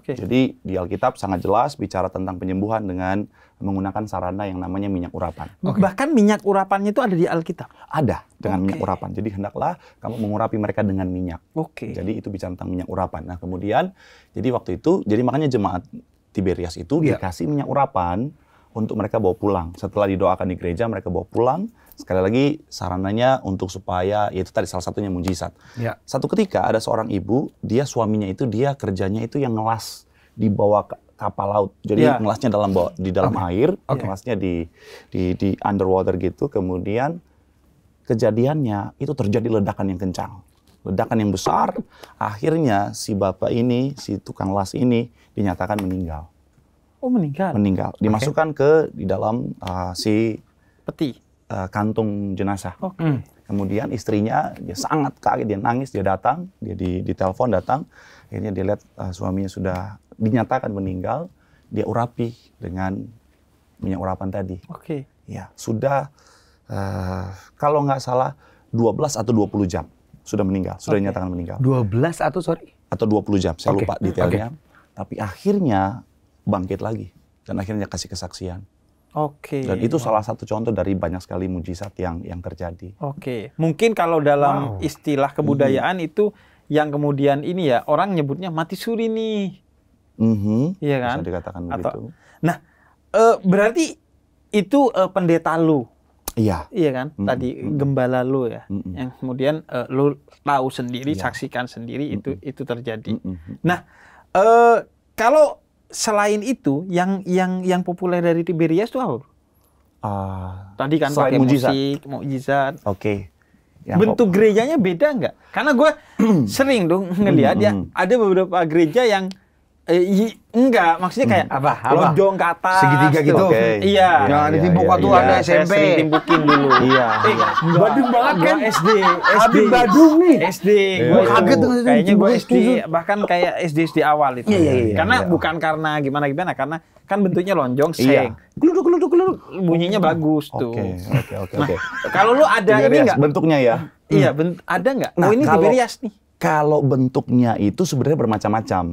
Okay. Jadi di Alkitab sangat jelas bicara tentang penyembuhan dengan menggunakan sarana yang namanya minyak urapan. Okay. Bahkan minyak urapannya itu ada di Alkitab. Ada dengan okay. minyak urapan. Jadi hendaklah kamu mengurapi mereka dengan minyak. Oke. Okay. Jadi itu bicara tentang minyak urapan. Nah kemudian jadi waktu itu jadi makanya jemaat Tiberias itu yeah. dikasih minyak urapan untuk mereka bawa pulang. Setelah didoakan di gereja mereka bawa pulang Sekali lagi sarananya untuk supaya yaitu tadi salah satunya mujizat. Ya. Satu ketika ada seorang ibu, dia suaminya itu dia kerjanya itu yang ngelas di bawah kapal laut. Jadi ya. ngelasnya dalam bawah, di dalam okay. air, okay. ngelasnya di, di di underwater gitu. Kemudian kejadiannya itu terjadi ledakan yang kencang. Ledakan yang besar, akhirnya si bapak ini, si tukang las ini dinyatakan meninggal. Oh, meninggal. Meninggal. Dimasukkan okay. ke di dalam uh, si peti uh, kantung jenazah. Okay. Hmm. Kemudian istrinya dia sangat kaget, dia nangis, dia datang, dia di, di telepon datang, akhirnya dia lihat uh, suaminya sudah dinyatakan meninggal, dia urapi dengan minyak urapan tadi. Oke. Okay. Ya sudah uh, kalau nggak salah 12 atau 20 jam sudah meninggal, sudah okay. dinyatakan meninggal. 12 atau sorry? Atau 20 jam, saya okay. lupa detailnya. Okay. Tapi akhirnya bangkit lagi dan akhirnya kasih kesaksian. Oke. Okay. Dan itu salah satu contoh dari banyak sekali mujizat yang yang terjadi. Oke. Okay. Mungkin kalau dalam wow. istilah kebudayaan mm -hmm. itu yang kemudian ini ya orang nyebutnya mati suri nih. Mm -hmm. Iya kan? Bisa dikatakan Atau, begitu. Nah, e, berarti itu e, pendeta lu. Iya. Iya kan? Mm -hmm. Tadi gembala lu ya. Mm -hmm. Yang kemudian e, lu tahu sendiri, yeah. saksikan sendiri itu mm -hmm. itu terjadi. Mm -hmm. Nah, e, kalau selain itu yang yang yang populer dari Tiberias itu apa? Uh, Tadi kan pakai mujizat. musik, mujizat. Oke. Okay. Bentuk gerejanya beda nggak? Karena gue sering dong ngelihat ya ada beberapa gereja yang Eh, enggak, maksudnya kayak hmm. apa? Lonjong ke atas. Segitiga gitu. gitu. Okay. Iya. Nah, ya, ditimpuk iya, waktu iya. ada iya, SMP. Saya timbukin dulu. iya. Eh, badung banget kan SD. SD. Habis badung nih. SD. Gue kaget dengan Kayaknya gue SD, bahkan kayak SD SD awal itu. Iya, iya, iya. Karena iya. bukan karena gimana gimana, karena kan bentuknya lonjong, seng. Gluduk gluduk gluduk bunyinya bagus tuh. Oke, oke, oke. Nah, kalau lu ada ini enggak? Ya, bentuknya ya. Iya, ada nggak? Nah, oh, ini Tiberias nih. Kalau bentuknya itu sebenarnya bermacam-macam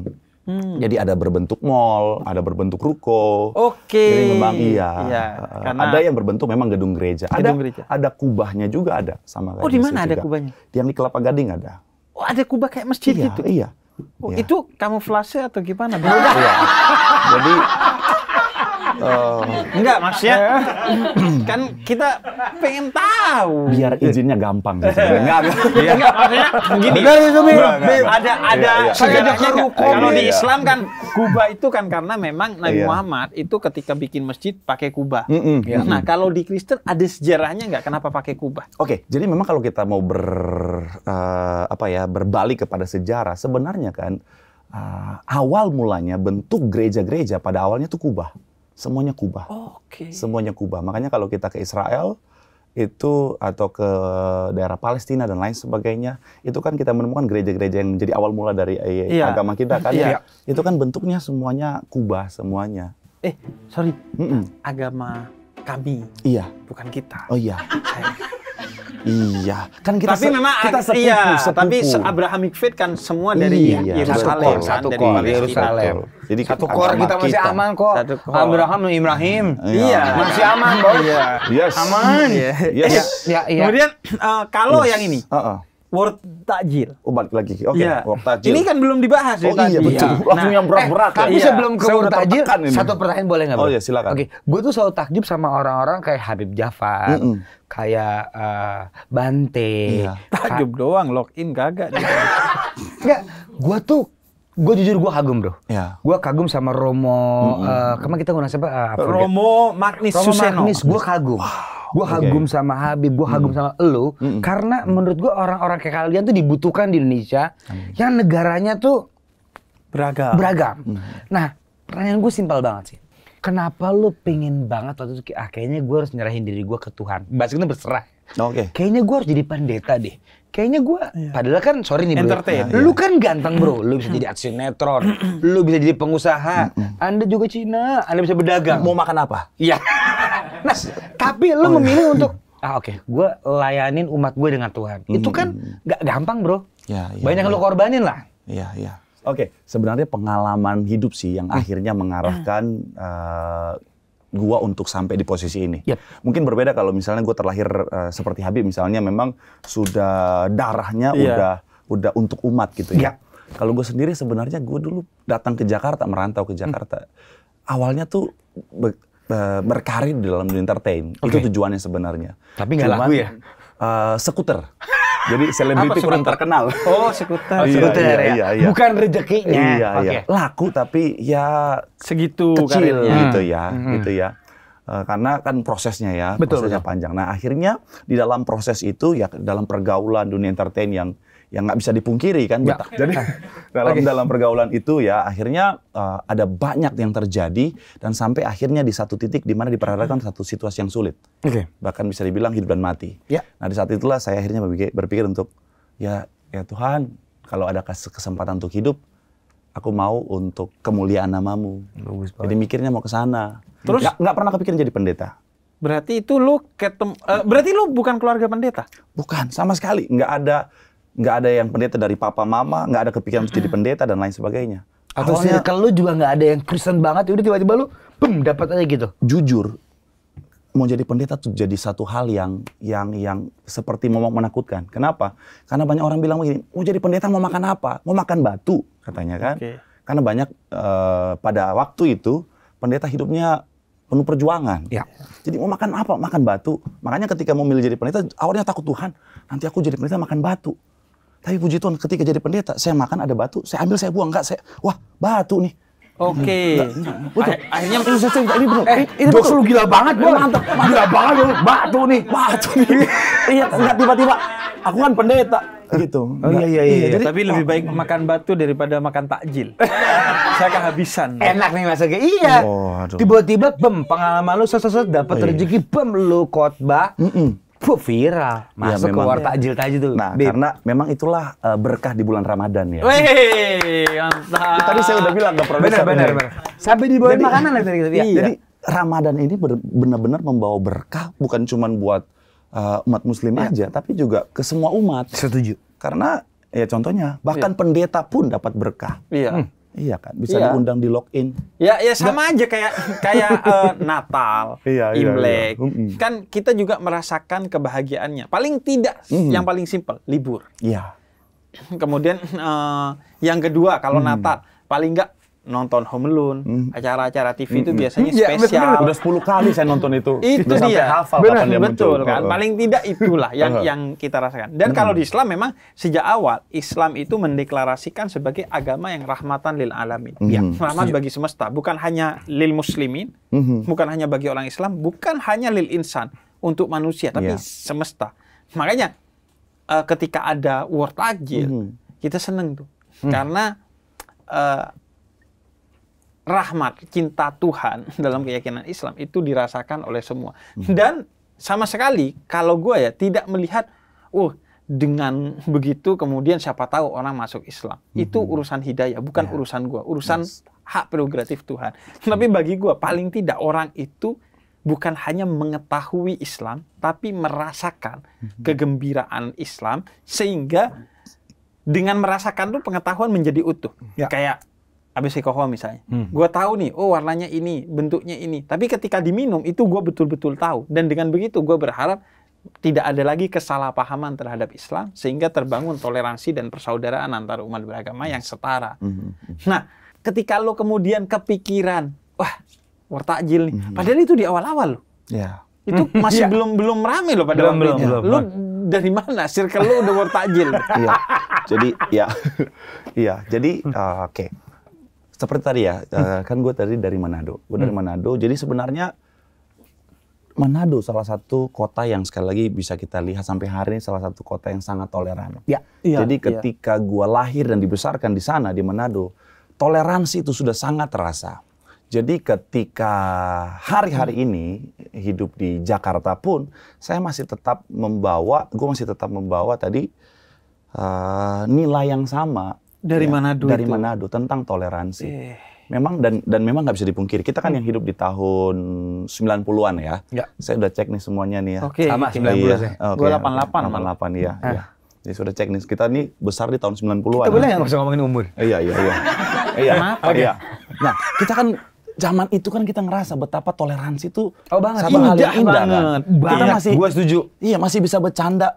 Hmm. Jadi ada berbentuk mall, ada berbentuk ruko. Oke. Okay. Jadi memang iya. iya karena ada yang berbentuk memang gedung gereja. Gedung ada gereja. ada kubahnya juga ada sama Oh, di mana ada kubahnya? Yang di Kelapa Gading ada. Oh, ada kubah kayak masjid iya, gitu. Iya. Oh, iya. itu kamuflase atau gimana? Beda. iya. Jadi oh. Enggak, maksudnya eh. kan kita pengen tahu. Biar izinnya gampang sih Enggak, enggak. Iya, maksudnya gini. itu, Ada ada iya, iya. kalau di Islam kan Kuba itu kan karena memang Nabi Muhammad itu ketika bikin masjid pakai Kuba. Nah, kalau di Kristen ada sejarahnya enggak kenapa pakai kubah Oke, jadi memang kalau kita mau ber eh, apa ya, berbalik kepada sejarah sebenarnya kan uh, awal mulanya bentuk gereja-gereja pada awalnya itu kubah semuanya kubah, Oh, Oke. Okay. Semuanya kubah. Makanya kalau kita ke Israel itu atau ke daerah Palestina dan lain sebagainya, itu kan kita menemukan gereja-gereja yang menjadi awal mula dari eh, iya. agama kita kan. Ya. Iya. Itu kan bentuknya semuanya kubah semuanya. Eh, sorry. Mm -mm. Agama kami. Iya. Bukan kita. Oh iya. Iya, kan kita tapi se- memang kita sepupu, iya, sepupu. tapi Abrahamic faith kan semua dari iya, Yerusalem, satu kan, kor, kan? dari Yerusalem. Iya, Jadi satu kor kita masih kita. aman kok. Satu kor. Abraham dan Ibrahim. Iya, iya. masih aman, kok. Iya. Yes. Aman. Yes. yes. Yes. Ya, ya. Iya. Kemudian uh, kalau yes. yang ini. Uh -uh word Takjil. Oh, balik lagi. Oke, okay. Iya. yeah. word Takjil. Ini kan belum dibahas oh, ya. Oh iya, betul. Iya. Langsung yang berat-berat. Eh, ya. Tapi iya. sebelum ke word Takjil, satu pertanyaan boleh nggak? Oh iya, silakan. Oke, okay. gue tuh selalu takjub sama orang-orang kayak Habib Jafar, mm -mm. kayak uh, Bante. Iya. Takjub Ka doang, login kagak. Enggak, gue tuh gue jujur gue kagum bro. Ya. Gue kagum sama Romo. Mm -hmm. uh, kemarin kita ngundang siapa? Uh, Romo Magnis Romo Suseno. Magnis, gue kagum. Wow Gue kagum sama Habib, gue hagum mm. sama elu mm karena menurut gue orang-orang kayak kalian tuh dibutuhkan di Indonesia mm. yang negaranya tuh beragam. Beragam. Mm. Nah, pertanyaan gue simpel banget sih. Kenapa lu pengen banget waktu itu ah kayaknya gue harus nyerahin diri gue ke Tuhan. Basicnya berserah. Oke. Okay. Kayaknya gue harus jadi pendeta deh. Kayaknya gue, yeah. padahal kan sorry nih bro, Entertain. Iya. lu kan ganteng bro, lu bisa iya. jadi aksi netron, lu bisa jadi pengusaha, anda juga Cina, anda bisa berdagang. Mau makan apa? Iya nah tapi lu oh, iya. memilih untuk ah oke, okay. gue layanin umat gue dengan Tuhan. Hmm. Itu kan hmm. gak gampang bro. Ya, ya, Banyak yang ya. lu korbanin lah. Iya iya. Oke, okay. sebenarnya pengalaman hidup sih yang hmm. akhirnya mengarahkan uh, gua untuk sampai di posisi ini. Yep. Mungkin berbeda kalau misalnya gua terlahir uh, seperti Habib misalnya memang sudah darahnya yeah. udah udah untuk umat gitu ya. Yep. Kalau gue sendiri sebenarnya gue dulu datang ke Jakarta merantau ke Jakarta. Hmm. Awalnya tuh Eh, berkarir di dalam dunia entertain. Okay. Itu tujuannya sebenarnya. Tapi nggak laku ya? Uh, eh, skuter. Jadi selebriti kurang terkenal. Oh, sekuter, Oh, iya, ya. Iya, iya. Bukan rezekinya. Iya, okay. iya. Laku tapi ya segitu kecil karirnya. gitu ya, gitu hmm. ya. hmm. gitu ya. Uh, karena kan prosesnya ya, betul, prosesnya betul. panjang. Nah, akhirnya di dalam proses itu ya dalam pergaulan dunia entertain yang yang nggak bisa dipungkiri kan ya. Jadi dalam okay. dalam pergaulan itu ya akhirnya uh, ada banyak yang terjadi dan sampai akhirnya di satu titik di mana diperhadapkan satu situasi yang sulit. Okay. Bahkan bisa dibilang hidup dan mati. Ya. Nah di saat itulah saya akhirnya berpikir, berpikir untuk ya ya Tuhan kalau ada kesempatan untuk hidup aku mau untuk kemuliaan namamu. Bagus banget. Jadi mikirnya mau ke sana. Terus nggak pernah kepikiran jadi pendeta. Berarti itu lu ketem, uh, berarti lu bukan keluarga pendeta? Bukan, sama sekali. Nggak ada nggak ada yang pendeta dari papa mama, nggak ada kepikiran jadi pendeta dan lain sebagainya. Atau Awalnya, circle lu juga nggak ada yang Kristen banget, udah tiba-tiba lu bum dapat aja gitu. Jujur, mau jadi pendeta tuh jadi satu hal yang yang yang seperti mau menakutkan. Kenapa? Karena banyak orang bilang begini, mau jadi pendeta mau makan apa? Mau makan batu katanya kan. Okay. Karena banyak uh, pada waktu itu pendeta hidupnya penuh perjuangan. Ya. Jadi mau makan apa? Makan batu. Makanya ketika mau milih jadi pendeta, awalnya takut Tuhan. Nanti aku jadi pendeta makan batu. Tapi puji Tuhan ketika jadi pendeta, saya makan ada batu, saya ambil saya buang enggak saya wah batu nih. Oke. Okay. Akhirnya ini saya cerita ini betul. Eh, ini betul. lu gila banget, gua mantap. Gila banget lu, batu nih, batu nih. iya, enggak iya, tiba-tiba aku kan pendeta gitu. Oh, iya, iya, iya, iya. Tapi lebih baik makan batu daripada makan takjil. saya kehabisan. Enak nih Mas masaknya. Iya. Tiba-tiba bem pengalaman lu saya-saya dapat oh, iya. rezeki bem lu khotbah. Mm Bu, viral. Ya, Masuk ya, memang, ke war takjil takjil tuh. Nah, Bip. karena memang itulah uh, berkah di bulan Ramadan ya. Wih, mantap. Ya, tadi saya udah bilang ke produser. Benar, benar, benar. Sampai dibawain jadi, makanan tadi kita. Iya. Jadi iya. Ramadan ini benar-benar membawa berkah bukan cuma buat uh, umat muslim ya. aja, tapi juga ke semua umat. Setuju. Karena ya contohnya bahkan ya. pendeta pun dapat berkah. Iya. Hmm. Iya kan, bisa iya. diundang di login. Ya, ya sama Nggak. aja kayak kayak uh, Natal, iya, Imlek. Iya, iya. Kan kita juga merasakan kebahagiaannya. Paling tidak mm. yang paling simpel, libur. Iya. Kemudian uh, yang kedua kalau mm. Natal, paling enggak nonton Home hmm. acara-acara TV hmm, itu hmm. biasanya iya, spesial. Udah 10 kali saya nonton itu. itu Udah dia. hafal bener, kapan dia betul kan. Paling tidak itulah yang yang kita rasakan. Dan kalau di Islam memang sejak awal Islam itu mendeklarasikan sebagai agama yang rahmatan lil alamin. Hmm. Ya, rahmat bagi semesta, bukan hanya lil muslimin, bukan hanya bagi orang Islam, bukan hanya lil insan untuk manusia, tapi ya. semesta. Makanya eh, ketika ada war takjil, kita seneng tuh. Karena eh, rahmat, cinta Tuhan dalam keyakinan Islam itu dirasakan oleh semua. Hmm. Dan sama sekali kalau gue ya tidak melihat, uh dengan begitu kemudian siapa tahu orang masuk Islam. -hmm. Itu urusan hidayah, bukan yeah. urusan gue, urusan yes. hak prerogatif Tuhan. Tapi bagi gue paling tidak orang itu bukan hanya mengetahui Islam, tapi merasakan hmm. kegembiraan Islam sehingga dengan merasakan tuh pengetahuan menjadi utuh. Ya. Kayak habis alkohol misalnya. Hmm. Gue tahu nih, oh warnanya ini, bentuknya ini. Tapi ketika diminum itu gue betul-betul tahu. Dan dengan begitu gue berharap tidak ada lagi kesalahpahaman terhadap Islam sehingga terbangun toleransi dan persaudaraan antara umat beragama yang setara. Hmm, hmm, hmm. Nah, ketika lo kemudian kepikiran, wah, wartajil nih. Hmm, hmm. Padahal itu di awal-awal lo. Yeah. Itu masih yeah. belum belum rame lo pada belum, waktu belum, Belum, lo dari mana? Circle lo udah wartajil? iya. Jadi ya. iya, jadi uh, oke. Okay seperti tadi ya, hmm. Eh, kan gue tadi dari Manado. Gue dari hmm. Manado. Jadi sebenarnya Manado salah satu kota yang sekali lagi bisa kita lihat sampai hari ini salah satu kota yang sangat toleran. Ya. Iya, Jadi iya. ketika iya. gue lahir dan dibesarkan di sana di Manado, toleransi itu sudah sangat terasa. Jadi ketika hari-hari hmm. ini hidup di Jakarta pun, saya masih tetap membawa, gue masih tetap membawa tadi uh, nilai yang sama dari ya, Manado dari itu. Manado tentang toleransi. Eh. Memang dan dan memang nggak bisa dipungkiri. Kita kan hmm. yang hidup di tahun 90-an ya. ya. Saya udah cek nih semuanya nih ya. Oke. Okay. Sama 90 iya. saya. Okay. 88. 88 ya. Ah. iya. Jadi sudah cek nih kita nih besar di tahun 90-an. Kita ya. boleh nggak usah ngomongin umur? Iya iya iya. iya. Kenapa? Iya. Nah, kita kan zaman itu kan kita ngerasa betapa toleransi itu oh, banget. Satu indah, hal yang indah kan? banget. Kan? Iya. Banyak. Kita masih, Gue setuju. Iya masih bisa bercanda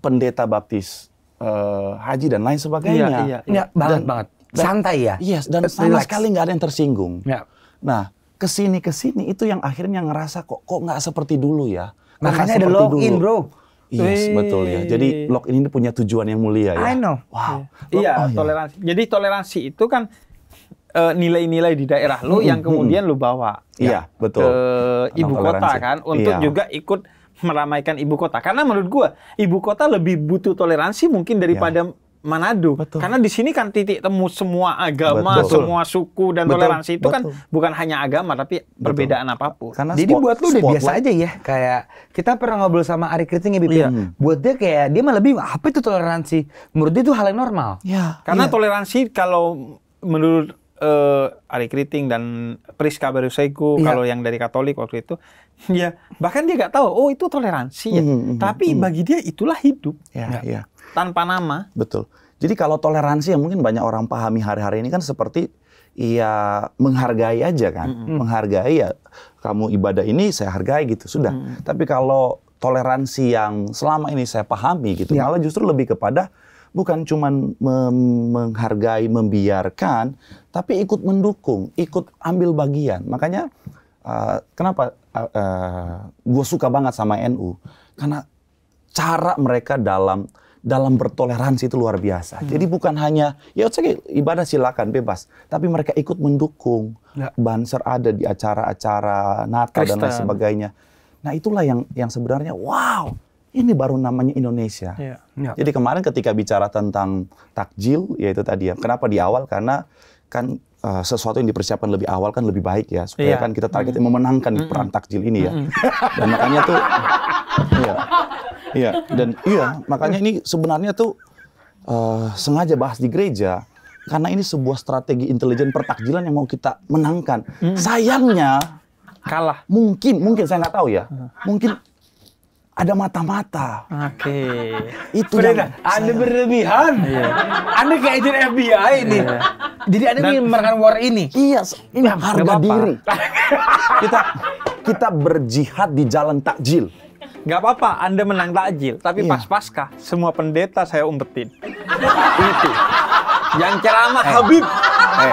pendeta baptis uh, haji dan lain sebagainya. Iya, iya, iya. Ya, banget, dan, banget. Dan, Santai ya. yes, dan Relax. sama sekali nggak ada yang tersinggung. Ya. Nah, kesini kesini itu yang akhirnya ngerasa kok kok nggak seperti dulu ya. Makanya ada login, dulu. bro. Yes, betul ya. Jadi login ini punya tujuan yang mulia ya. I know. Wow. Iya, iya oh, iya. toleransi. Yeah. Jadi toleransi itu kan eh, nilai-nilai di daerah lu hmm, yang hmm, hmm. kemudian hmm. lu bawa. Ya iya, ya, betul. Ke ibu toleransi. kota kan untuk yeah. juga ikut meramaikan ibu kota. Karena menurut gua ibu kota lebih butuh toleransi mungkin daripada ya. Manado. Betul. Karena di sini kan titik temu semua agama, Betul. semua suku dan Betul. toleransi itu kan Betul. kan bukan hanya agama tapi Betul. perbedaan apapun. Karena Jadi spot, buat lu udah biasa aja ya. Kayak kita pernah ngobrol sama Ari Kriting ya Bibi. ya. Iya. Buat dia kayak dia malah lebih apa itu toleransi? Menurut dia itu hal yang normal. Ya. Karena ya. toleransi kalau menurut uh, Ari Kriting dan Priska Baruseiku iya. kalau yang dari Katolik waktu itu Iya, bahkan dia nggak tahu. Oh itu toleransi ya. Mm -hmm. Tapi mm. bagi dia itulah hidup. Ya, ya. Tanpa nama. Betul. Jadi kalau toleransi yang mungkin banyak orang pahami hari-hari ini kan seperti ya menghargai aja kan, mm -hmm. menghargai ya kamu ibadah ini saya hargai gitu sudah. Mm -hmm. Tapi kalau toleransi yang selama ini saya pahami gitu, ya. malah justru lebih kepada bukan cuma menghargai, membiarkan, tapi ikut mendukung, ikut ambil bagian. Makanya Eh, kenapa uh, eh, uh, eh, gue suka banget sama NU karena cara mereka dalam dalam bertoleransi itu luar biasa. Hmm. Jadi bukan hanya ya oke ibadah silakan bebas, tapi mereka ikut mendukung. Ya. Banser ada di acara-acara Natal Kristen. dan lain sebagainya. Nah, itulah yang yang sebenarnya wow, ini baru namanya Indonesia. Ya. Ya. Jadi kemarin ketika bicara tentang takjil yaitu tadi ya. Kenapa di awal karena kan uh, sesuatu yang dipersiapkan lebih awal kan lebih baik ya supaya yeah. kan kita targetnya mm. memenangkan mm peran takjil ini ya -mm. dan makanya tuh iya iya dan iya makanya ini sebenarnya tuh uh, sengaja bahas di gereja karena ini sebuah strategi intelijen pertakjilan yang mau kita menangkan mm. sayangnya kalah mungkin mungkin saya nggak tahu ya mm. mungkin ada mata-mata. Oke. Okay. Itu yang Anda saya... berlebihan. Iya. Anda kayak agent FBI iya. ini. Yeah. Jadi Anda ingin war ini. Iya, ini nah, harga diri. kita kita berjihad di jalan takjil. Gak apa-apa, Anda menang takjil, tapi yeah. pas-pas semua pendeta saya umpetin. Itu. Yang ceramah eh. Habib. Eh.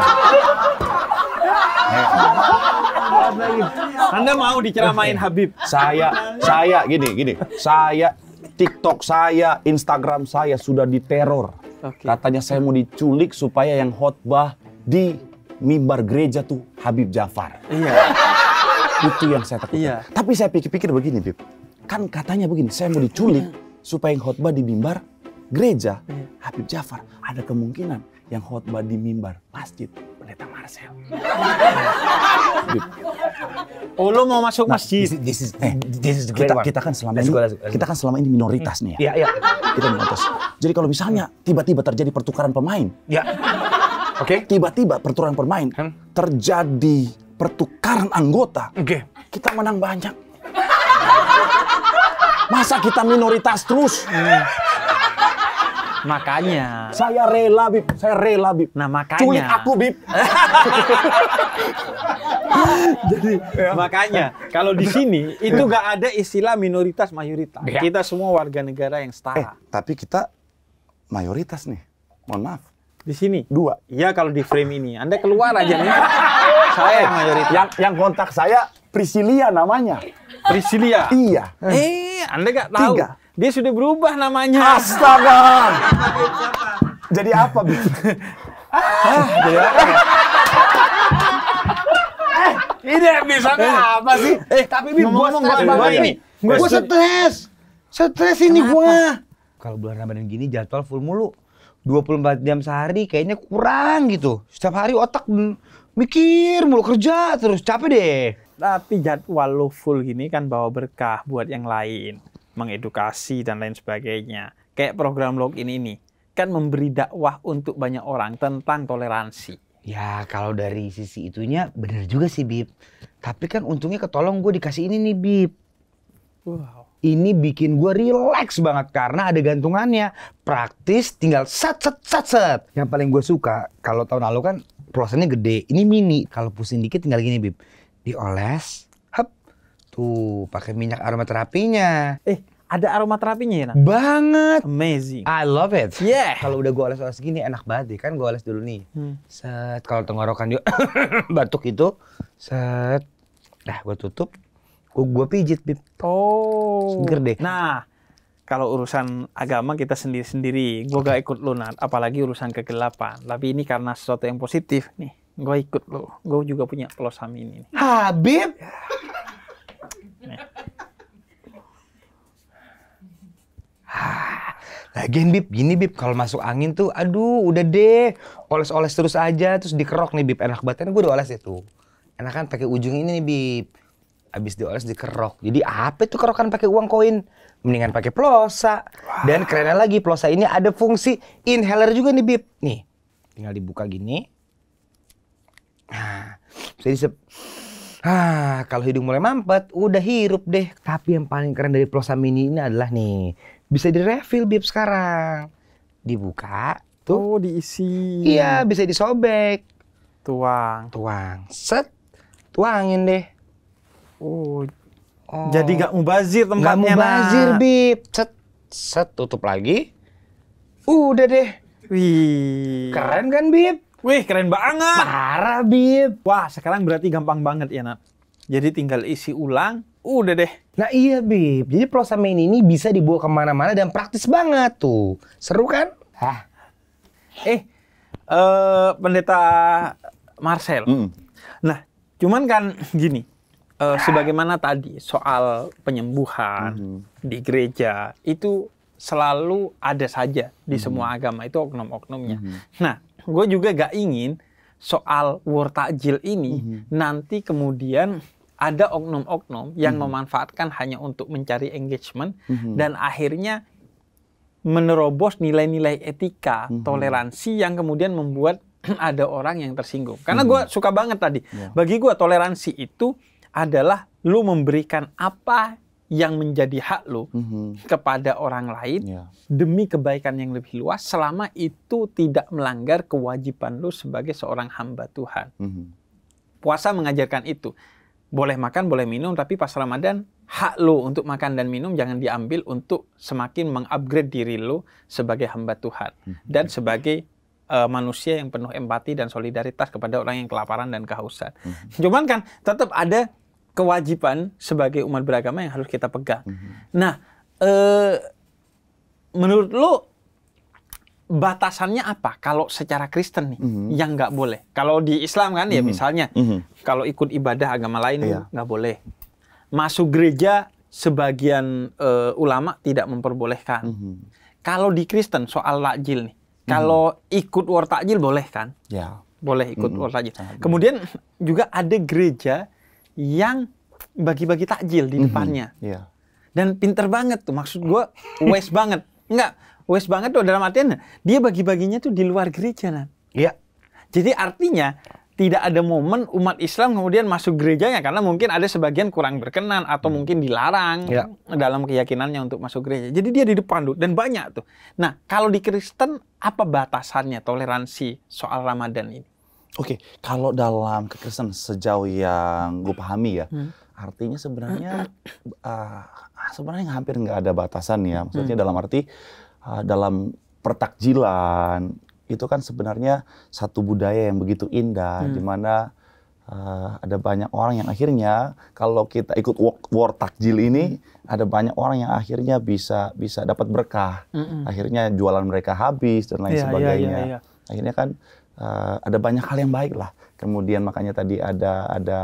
Eh. Anda mau diceramain Habib? Saya, saya gini, gini. Saya TikTok saya, Instagram saya sudah diteror. Okay. Katanya saya mau diculik supaya yang khotbah di mimbar gereja tuh Habib Jafar. Iya. Itu yang saya takutkan. Iya. Tapi saya pikir-pikir begini, Bib. Kan katanya begini, saya mau diculik iya. supaya yang khotbah di mimbar gereja iya. Habib Jafar. Ada kemungkinan yang khotbah di mimbar masjid pendeta Marcel. oh lo mau masuk nah, masjid? This, is, this is, eh, this is kita, kita kan selama let's ini go, let's go, let's go. kita kan selama ini minoritas nih ya. Iya yeah, iya. Yeah. Kita minoritas. Jadi kalau misalnya tiba-tiba terjadi pertukaran pemain. Ya. Yeah. Oke. Okay. Tiba-tiba pertukaran pemain hmm? terjadi pertukaran anggota. Oke. Okay. Kita menang banyak. Masa kita minoritas terus? Hmm. Makanya. Saya rela, Bib. Saya rela, Bib. Nah, makanya. Culik aku, Bib. Jadi, ya. makanya kalau di sini itu gak ada istilah minoritas mayoritas. Ya. Kita semua warga negara yang setara. Eh, tapi kita mayoritas nih. Mohon maaf. Di sini? Dua. Iya kalau di frame ini. Anda keluar aja nih. saya yang mayoritas. Yang, yang kontak saya Priscilia namanya. Priscilia? Iya. Eh, Anda gak tahu. Tiga. Dia sudah berubah namanya. Astaga. jadi apa, Bi? Ah, jadi apa? Ya? eh, ini bisa eh, apa sih? Eh, tapi Bi, gue stres banget ini. Gue stres. Stres ini gue. Kalau bulan Ramadan gini jadwal full mulu. 24 jam sehari kayaknya kurang gitu. Setiap hari otak mikir mulu kerja terus capek deh. Tapi jadwal lo full gini kan bawa berkah buat yang lain mengedukasi dan lain sebagainya. Kayak program log ini ini kan memberi dakwah untuk banyak orang tentang toleransi. Ya kalau dari sisi itunya benar juga sih Bib. Tapi kan untungnya ketolong gue dikasih ini nih Bib. Wow. Ini bikin gue relax banget karena ada gantungannya. Praktis tinggal set set set set. Yang paling gue suka kalau tahun lalu kan prosesnya gede. Ini mini. Kalau pusing dikit tinggal gini Bib. Dioles, Tuh, pakai minyak aromaterapinya. Eh, ada aromaterapinya ya, Nak? Banget. Amazing. I love it. Yeah. Kalau udah gue oles-oles gini enak banget deh. Kan gue oles dulu nih. Hmm. Set, kalau tenggorokan yuk batuk itu, set. Nah, gue tutup. Gue gue pijit, Bib. Oh. Seger deh. Nah, kalau urusan agama kita sendiri-sendiri. Gue gak ikut lu, Nat. Apalagi urusan kegelapan. Tapi ini karena sesuatu yang positif nih. Gue ikut lo. Gue juga punya pelosam ini. Habib? Ya. Ah, lagian Bib, gini Bib, kalau masuk angin tuh, aduh udah deh, oles-oles terus aja, terus dikerok nih Bib, enak banget, kan gue udah oles itu. Ya enak kan pakai ujung ini nih Bib. Abis dioles dikerok, jadi apa itu kerokan pakai uang koin? Mendingan pakai plosa. Dan kerennya lagi, plosa ini ada fungsi inhaler juga nih Bib. Nih, tinggal dibuka gini. Nah, bisa disep Ah, kalau hidung mulai mampet, udah hirup deh. Tapi yang paling keren dari Plosa Mini ini adalah nih, bisa direfill bib sekarang. Dibuka, tuh. Oh, diisi. Iya, bisa disobek. Tuang. Tuang. Set. Tuangin deh. Oh. oh. Jadi gak mubazir tempatnya. Gak mubazir, nah. Bib. Set. Set, tutup lagi. Udah deh. Wih. Keren kan, Bib? Wih, keren banget. Parah, Bib. Wah, sekarang berarti gampang banget ya, Nat. Jadi tinggal isi ulang, udah deh. Nah iya, Bib. Jadi main ini bisa dibawa kemana-mana dan praktis banget tuh. Seru kan? Hah. Eh, uh, pendeta Marcel. Mm. Nah, cuman kan gini. Uh, sebagaimana tadi soal penyembuhan mm. di gereja, itu selalu ada saja di mm. semua agama. Itu oknum-oknumnya. Mm. Nah, gue juga gak ingin soal war takjil ini mm -hmm. nanti kemudian ada oknum-oknum yang mm -hmm. memanfaatkan hanya untuk mencari engagement mm -hmm. dan akhirnya menerobos nilai-nilai etika mm -hmm. toleransi yang kemudian membuat ada orang yang tersinggung karena gue mm -hmm. suka banget tadi yeah. bagi gue toleransi itu adalah lu memberikan apa yang menjadi hak lo mm-hmm. kepada orang lain yeah. demi kebaikan yang lebih luas selama itu tidak melanggar kewajiban lo sebagai seorang hamba Tuhan. Mm-hmm. Puasa mengajarkan itu. Boleh makan, boleh minum, tapi pas Ramadan hak lo untuk makan dan minum jangan diambil untuk semakin mengupgrade diri lo sebagai hamba Tuhan mm-hmm. dan sebagai uh, manusia yang penuh empati dan solidaritas kepada orang yang kelaparan dan kehausan. Mm-hmm. Cuman kan tetap ada kewajiban sebagai umat beragama yang harus kita pegang. Mm -hmm. Nah, eh, menurut lo batasannya apa kalau secara Kristen nih mm -hmm. yang nggak boleh? Kalau di Islam kan mm -hmm. ya mhm. misalnya, mm -hmm. kalau ikut ibadah agama lain iya. nggak yeah. boleh. Masuk gereja sebagian uh, ulama tidak memperbolehkan. Mm -hmm. Kalau di Kristen soal takjil nih, mhm. kalau mm -hmm. ikut war takjil boleh kan? Ya. Boleh ikut mm -hmm. war takjil. Kemudian juga ada gereja yang bagi-bagi takjil di mhm. depannya. Mm -hmm. yeah. Dan pinter banget tuh, maksud gue wes banget. Enggak, wes banget tuh dalam artian dia bagi-baginya tuh di luar gereja, Iya. Yeah. Jadi artinya tidak ada momen umat Islam kemudian masuk gerejanya karena mungkin ada sebagian kurang berkenan atau hmm. mungkin dilarang ya. dalam keyakinannya untuk masuk gereja. Jadi dia di depan tuh dan banyak tuh. Nah, kalau di Kristen apa batasannya toleransi soal Ramadan ini? Oke, okay. kalau dalam kekerasan sejauh yang gue pahami ya, hmm. artinya sebenarnya uh, sebenarnya hampir nggak ada batasan ya. Maksudnya hmm. dalam arti uh, dalam pertakjilan itu kan sebenarnya satu budaya yang begitu indah, hmm. di mana uh, ada banyak orang yang akhirnya kalau kita ikut war, war takjil ini hmm. ada banyak orang yang akhirnya bisa bisa dapat berkah. Hmm. hmm. Akhirnya jualan mereka habis dan lain ya, sebagainya. ya, ya, ya. Akhirnya kan Eh, ada banyak hal yang baik lah. Kemudian makanya tadi ada ada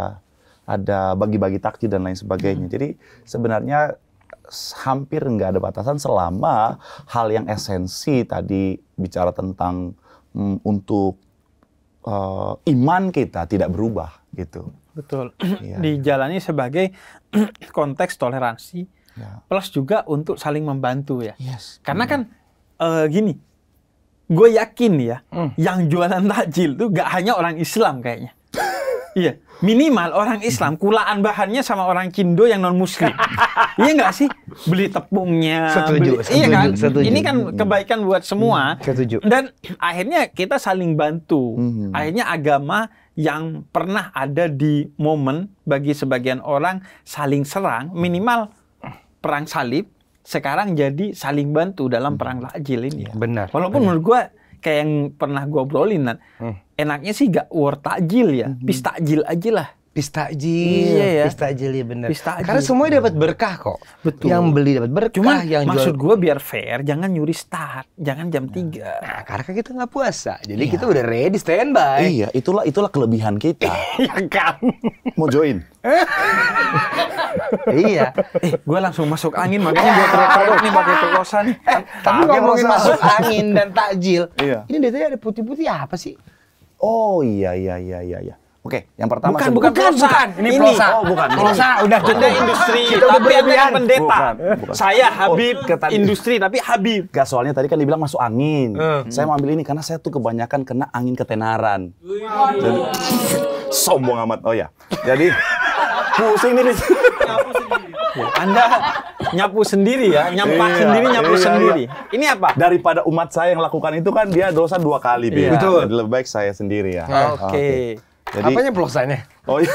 ada bagi-bagi takjil dan lain sebagainya. Hmm. Jadi sebenarnya hampir nggak ada batasan selama hal yang esensi tadi bicara tentang hmm, untuk uh, iman kita tidak berubah gitu. Betul. Ya. Dijalani sebagai konteks toleransi ya. plus juga untuk saling membantu ya. Yes. Karena ya. kan uh, gini, gue yakin ya, hmm. yang jualan takjil tuh gak hanya orang Islam kayaknya. iya, minimal orang Islam kulaan bahannya sama orang Kindo yang non Muslim. iya nggak sih? Beli tepungnya. Setuju. Beli, iya setuju iya kan? Setuju. Ini kan hmm. kebaikan buat semua. Hmm, setuju. Dan akhirnya kita saling bantu. Hmm. Akhirnya agama yang pernah ada di momen bagi sebagian orang saling serang, minimal perang salib sekarang jadi saling bantu dalam hmm. perang takjil ini. Ya. Benar. Walaupun benar. menurut gue kayak yang pernah gue obrolin, hmm. enaknya sih gak war takjil ya, hmm. bis takjil aja lah. Pistajil, iya ya. pistajil ya bener. Pista Karena semuanya dapat berkah kok. Betul. Yang beli dapat berkah. Cuma yang maksud gue biar fair, jangan nyuri start, jangan jam nah. 3. Nah, karena kan kita nggak puasa, jadi iya. kita udah ready standby. Iya, itulah itulah kelebihan kita. Iya kan. Mau join? iya. Eh, gue langsung masuk angin, makanya gue teriak-teriak nih pakai telosan. Eh, tapi ngomongin masuk angin dan takjil, iya. ini dari ada putih-putih apa sih? Oh iya iya iya. iya. iya. Oke, yang pertama bukan, bukan, bukan, bukan. Ini, ini prosa. Oh, bukan. Prosa udah oh, kita industri, tapi udah berlebihan pendeta. Bukan, bukan. Saya oh, Habib oh, industri tapi Habib. Gak soalnya tadi kan dibilang masuk angin. Eh. Hmm. Saya mau ambil ini karena saya tuh kebanyakan kena angin ketenaran. Jadi, sombong amat. Oh ya. Jadi pusing ini. Anda nyapu sendiri ya, nyampah iya, sendiri, nyapu iya, iya. sendiri. Iya. Ini apa? Daripada umat saya yang lakukan itu kan dia dosa dua kali, iya. Betul. Lebih baik saya sendiri ya. Oke. Okay. Okay. Jadi, Apanya plosannya? Oh iya.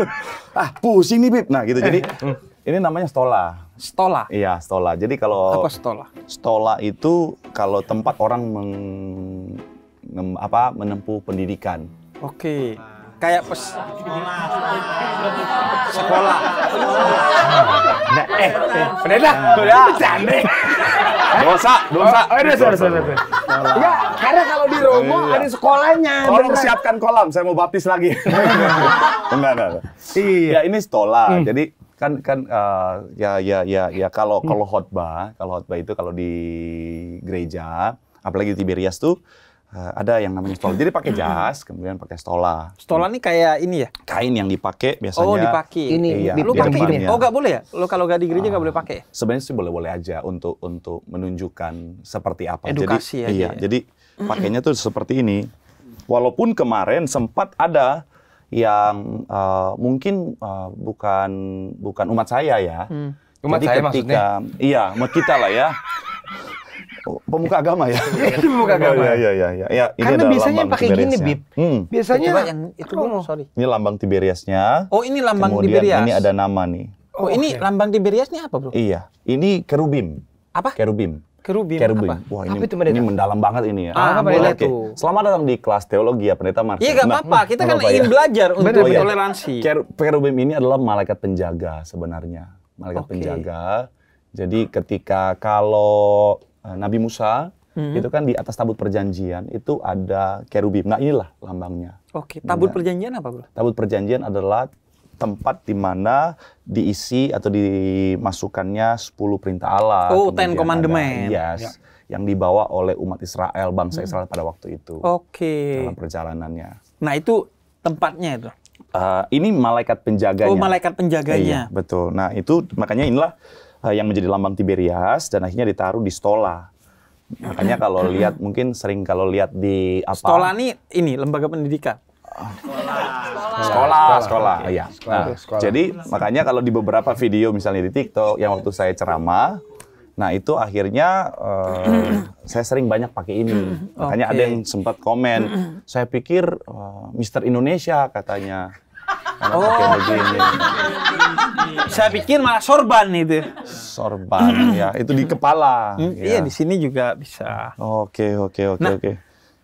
ah pusing nih Bib. Nah gitu. Jadi eh, hmm. ini namanya stola. Stola? Iya stola. Jadi kalau apa stola? Stola itu kalau tempat orang meng, apa menempuh pendidikan. Oke. Okay kayak pes sekolah. Nah, eh, benar lah. Udah, canda. Dosa, dosa. Oh, oh ini sudah dosa, Enggak, karena kalau di Romo oh, iya. ada sekolahnya. Tolong siapkan kolam, saya mau baptis lagi. enggak, enggak. Iya. Ya, ini sekolah, hmm. jadi kan kan uh, ya ya ya ya kalau kalau khotbah kalau khotbah itu kalau di gereja apalagi di Tiberias tuh Eh, ada yang namanya stola. Jadi pakai jas, kemudian pakai stola. Stola nih kayak ini ya? Kain yang dipakai biasanya. Oh, dipakai. Ini iya, lu pakai ini. Oh, enggak boleh ya? Lo kalau enggak di gereja nggak ah. boleh pakai. Sebenarnya sih boleh-boleh aja untuk untuk menunjukkan seperti apa. Edukasi jadi, ya. Iya, ya. jadi pakainya tuh seperti ini. Walaupun kemarin sempat ada yang uh, mungkin uh, bukan bukan umat saya ya. Hmm. Umat jadi saya ketika, maksudnya? Iya, umat kita lah ya. pemuka agama ya. pemuka agama. Oh, iya, iya, iya. Ya, ini Karena biasanya pakai gini, Bib. Hmm. Biasanya Coba yang itu dulu, oh. sorry. Ini lambang Tiberiasnya. Oh, ini lambang Kemudian Tiberias. ini ada nama nih. Oh, oh ini okay. lambang Tiberiasnya apa, Bro? Iya. Ini kerubim. Apa? Kerubim. Kerubim, Kerubim. apa? Wah ini, apa itu ini mendalam banget ini ya. Ah, apa itu? Ah, okay. Selamat datang di kelas teologi ya pendeta Mark. Iya gak apa-apa, nah, kita kan apa, ya. ingin ya? belajar untuk oh, iya. toleransi. Kerubim ini adalah malaikat penjaga sebenarnya. Malaikat penjaga. Jadi ketika kalau Eh, Nabi Musa hmm. itu kan di atas tabut perjanjian itu ada kerubim. Nah inilah lambangnya. Oke, tabut nah, perjanjian apa bro? Tabut perjanjian adalah tempat di mana diisi atau dimasukkannya 10 perintah Allah. Oh, Kemudian Ten Commandments. Ada, yes. Ya. Yang dibawa oleh umat Israel, bangsa hmm. Israel pada waktu itu. Oke. Okay. Dalam perjalanannya. Nah itu tempatnya itu? Uh, ini malaikat penjaganya. Oh, malaikat penjaganya. iya, betul. Nah itu makanya inilah Eh, yang menjadi lambang Tiberias dan akhirnya ditaruh di stola. Makanya kalau hmm. lihat mungkin sering kalau lihat di apa? Stola ini ini lembaga pendidikan. Sekolah. Sekolah, sekolah. sekolah. Iya. Nah, sekolah. jadi makanya kalau di beberapa video misalnya di TikTok yang waktu saya ceramah, nah itu akhirnya uh, saya sering banyak pakai ini. Makanya okay. ada yang sempat komen, hmm. saya pikir uh, Mister Indonesia katanya oh. begini. Saya pikir malah sorban itu. Sorban ya, itu di kepala. Hmm, ya. Iya di sini juga bisa. Oke oke oke nah. oke.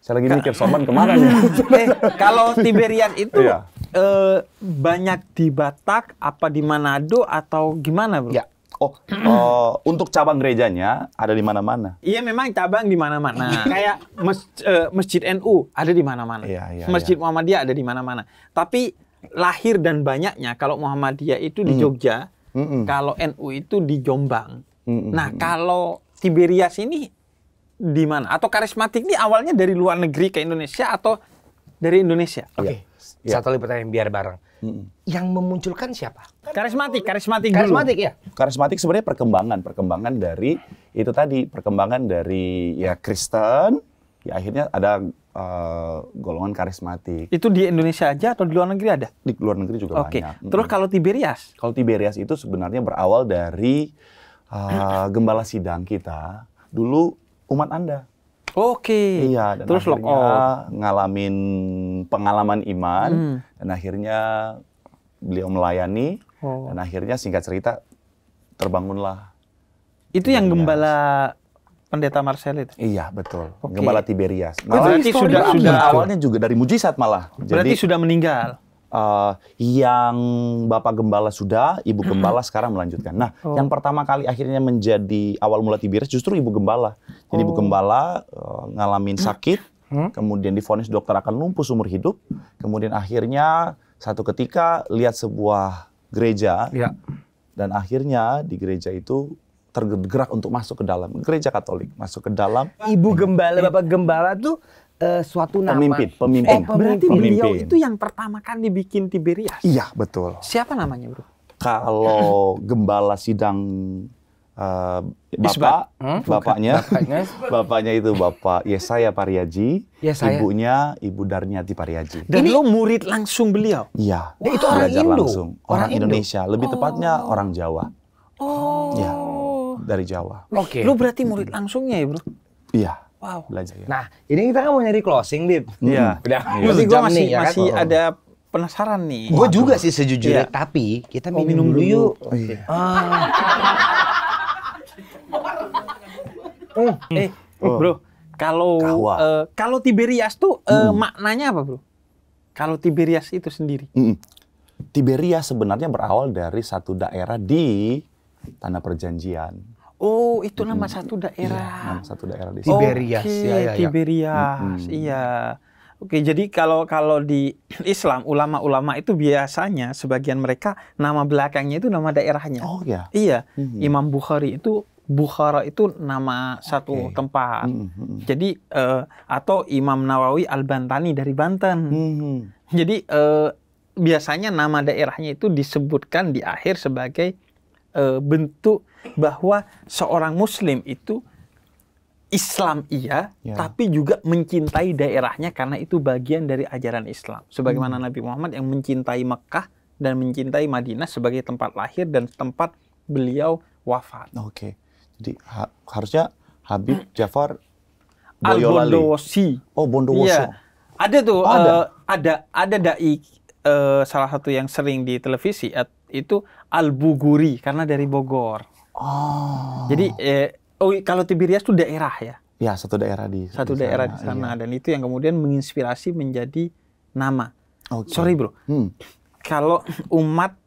Saya lagi mikir sorban kemana ya. eh, kalau Tiberian itu iya. eh, banyak di Batak, apa di Manado atau gimana bro? Ya. Oh, oh untuk cabang gerejanya ada di mana-mana. Iya, memang cabang di mana-mana. Kayak mas, uh, eh, masjid NU ada di mana-mana. Iya, iya, masjid iya. Muhammadiyah ada di mana-mana. Tapi lahir dan banyaknya kalau Muhammadiyah itu di hmm. Jogja, mm kalau NU itu di Jombang. mm Nah, kalau Tiberias ini di mana? Atau karismatik ini awalnya dari luar negeri ke Indonesia atau dari Indonesia? Oke. Okay. Iya. Yeah. Satu lagi pertanyaan biar bareng. mm -mm. Yang memunculkan siapa? Karismatik, karismatik, karismatik ya. Karismatik sebenarnya perkembangan, perkembangan dari itu tadi, perkembangan dari ya Kristen, ya akhirnya ada Eh, golongan karismatik. Itu di Indonesia aja atau di luar negeri ada? Di luar negeri juga okay. banyak. Terus kalau Tiberias? Kalau Tiberias itu sebenarnya berawal dari uh, gembala sidang kita dulu umat Anda. Oke. Okay. Iya. Dan Terus akhirnya ngalamin pengalaman iman hmm. dan akhirnya beliau melayani oh. dan akhirnya singkat cerita terbangunlah. Itu yang gembala pendeta Marcelin. Iya betul. Okay. Gembala Tiberias. Oh, malah berarti sudah sudah awalnya juga dari mujizat malah. Berarti sudah meninggal. Uh, yang bapak gembala sudah, ibu gembala sekarang melanjutkan. Nah, oh. yang pertama kali akhirnya menjadi awal mula Tiberias justru ibu gembala. Jadi oh. ibu gembala uh, ngalamin hmm? sakit, hmm? kemudian difonis dokter akan lumpuh seumur hidup, kemudian akhirnya satu ketika lihat sebuah gereja, ya. dan akhirnya di gereja itu tergerak untuk masuk ke dalam gereja Katolik, masuk ke dalam. Ibu gembala, bapak gembala tuh uh, suatu nama. Pemimpin, eh, pemimpin. Eh, berarti pemimpin. beliau itu yang pertama kan dibikin Tiberias. Iya, betul. Siapa namanya, Bro? Kalau gembala sidang uh, bapak, hmm? bapaknya, bapaknya, bapaknya itu bapak Yesaya Pariaji, yes, ibunya Ibu Darniati Pariaji. Dan Ini, lo murid langsung beliau? Iya, wow. itu orang Belajar Indo, langsung. orang, orang Indo. Indonesia, lebih oh. tepatnya orang Jawa. Oh. Ya dari Jawa. Oke. Okay. Lu berarti murid langsungnya ya, Bro? Iya. Wow. Belajar ya. Nah, ini kita kan mau nyari closing, Dip. Iya. Hmm. Udah. Iya. Berarti gua masih ya kan? masih kan? ada penasaran nih. Gue juga sih sejujurnya, iya. tapi kita minum, minum dulu yuk. Oh, iya. ah. eh, oh, Eh, Bro, kalau uh, kalau Tiberias tuh uh, maknanya apa, Bro? Kalau Tiberias itu sendiri? Hmm. Tiberias sebenarnya berawal dari satu daerah di tanah perjanjian. Oh, itu nama hmm. satu daerah. Ya, nama satu daerah di Siberia, Tiberias. Okay, ya, ya, ya. Tiberias. Hmm. Iya. Oke, jadi kalau kalau di Islam ulama-ulama itu biasanya sebagian mereka nama belakangnya itu nama daerahnya. Oh ya. Iya. Hmm. Imam Bukhari itu Bukhara itu nama okay. satu tempat. Hmm. Jadi uh, atau Imam Nawawi Al-Bantani dari Banten. Hmm. Jadi uh, biasanya nama daerahnya itu disebutkan di akhir sebagai e, bentuk bahwa seorang muslim itu Islam iya, yeah. tapi juga mencintai daerahnya karena itu bagian dari ajaran Islam. Sebagaimana hmm. Nabi Muhammad yang mencintai Mekah dan mencintai Madinah sebagai tempat lahir dan tempat beliau wafat. Oke. Okay. Jadi ha harusnya Habib hmm. Jafar Boyolali. Bondowosi. Oh, Bondowoso. Iya. Ada tuh oh, ada. Uh, ada ada dai uh, salah satu yang sering di televisi uh, itu Albuguri karena dari Bogor. Oh. Jadi eh, oh kalau Tiberias itu daerah ya. Ya, satu daerah di satu di daerah sana, di sana iya. dan itu yang kemudian menginspirasi menjadi nama. Okay. Sorry bro, hmm. kalau umat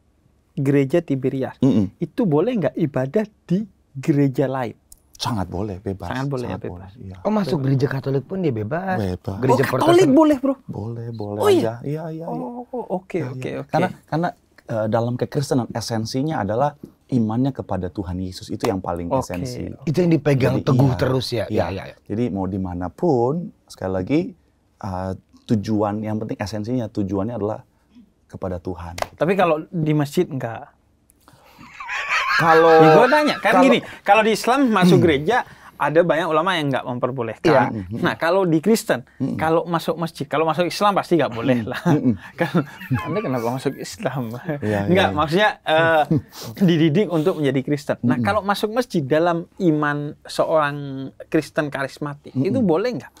gereja Tiberias mm -mm. itu boleh nggak ibadah di gereja lain? Sangat boleh, bebas. Sangat boleh ya, Sangat ya, bebas. Boleh, iya. Oh masuk bebas. gereja Katolik pun dia bebas. Bebas. Gereja oh, Katolik Protestan. boleh bro? Boleh, boleh oh, iya? aja. Iya, iya. iya. Oh, oke, iya, oke, iya. oke. Karena karena Eh, dalam kekristenan esensinya adalah imannya kepada Tuhan Yesus itu yang paling okay. esensi. Itu yang dipegang Jadi, teguh iya, terus ya. Iya. Iya, iya, iya. Jadi mau dimanapun sekali lagi uh, tujuan yang penting esensinya tujuannya adalah kepada Tuhan. Tapi kalau di masjid enggak? kalau ya, gue nanya kan kalau, gini, kalau di Islam masuk hmm. gereja ada banyak ulama yang nggak memperbolehkan. Ya. Nah, mm-hmm. kalau di Kristen, mm -mm. kalau masuk masjid, kalau masuk Islam pasti nggak boleh lah. Mm Anda kenapa masuk Islam? Ya, nggak, ya, maksudnya uh, dididik untuk menjadi Kristen. Nah, kalau masuk masjid dalam iman seorang Kristen karismatik, itu boleh nggak?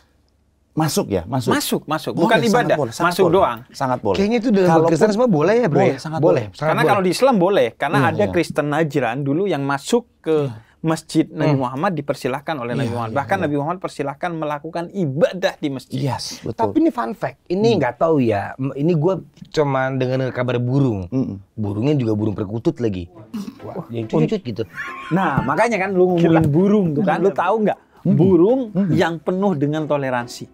Masuk ya, masuk. Masuk, masuk. Bukan ibadah, boleh, masuk boleh. doang. Sangat boleh. Kayaknya itu dalam kalau Kristen semua boleh ya, Bro. Ya? Boleh, sangat boleh. boleh. Sangat karena boleh. kalau di Islam boleh, karena hmm, ada ya. Kristen Najran dulu yang masuk ke hmm masjid Nabi hmm. Muhammad dipersilahkan oleh yeah, Nabi iya, Muhammad. Iya, Bahkan yeah. Nabi Muhammad persilahkan melakukan ibadah di masjid. Yes, betul. Tapi ini fun fact. Ini hmm. nggak hmm. tahu ya. Ini gue cuman dengan kabar burung. Hmm. Burungnya juga burung perkutut lagi. Wah, ya cucut gitu. Nah, makanya kan lu ngomongin burung tuh kan. Lu hmm. tahu nggak? Hmm. Burung hmm. yang penuh dengan toleransi.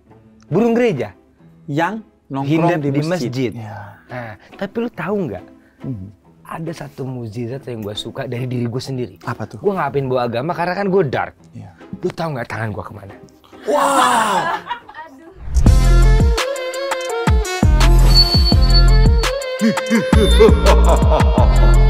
Burung gereja yang nongkrong di, di masjid. masjid. Ya. Nah, tapi lu tahu nggak? Hmm ada satu mukjizat yang gue suka dari diri gue sendiri. Apa tuh? Gue ngapain bawa agama karena kan gue dark. Iya. Lu tau nggak tangan gue kemana? Wow. Aduh.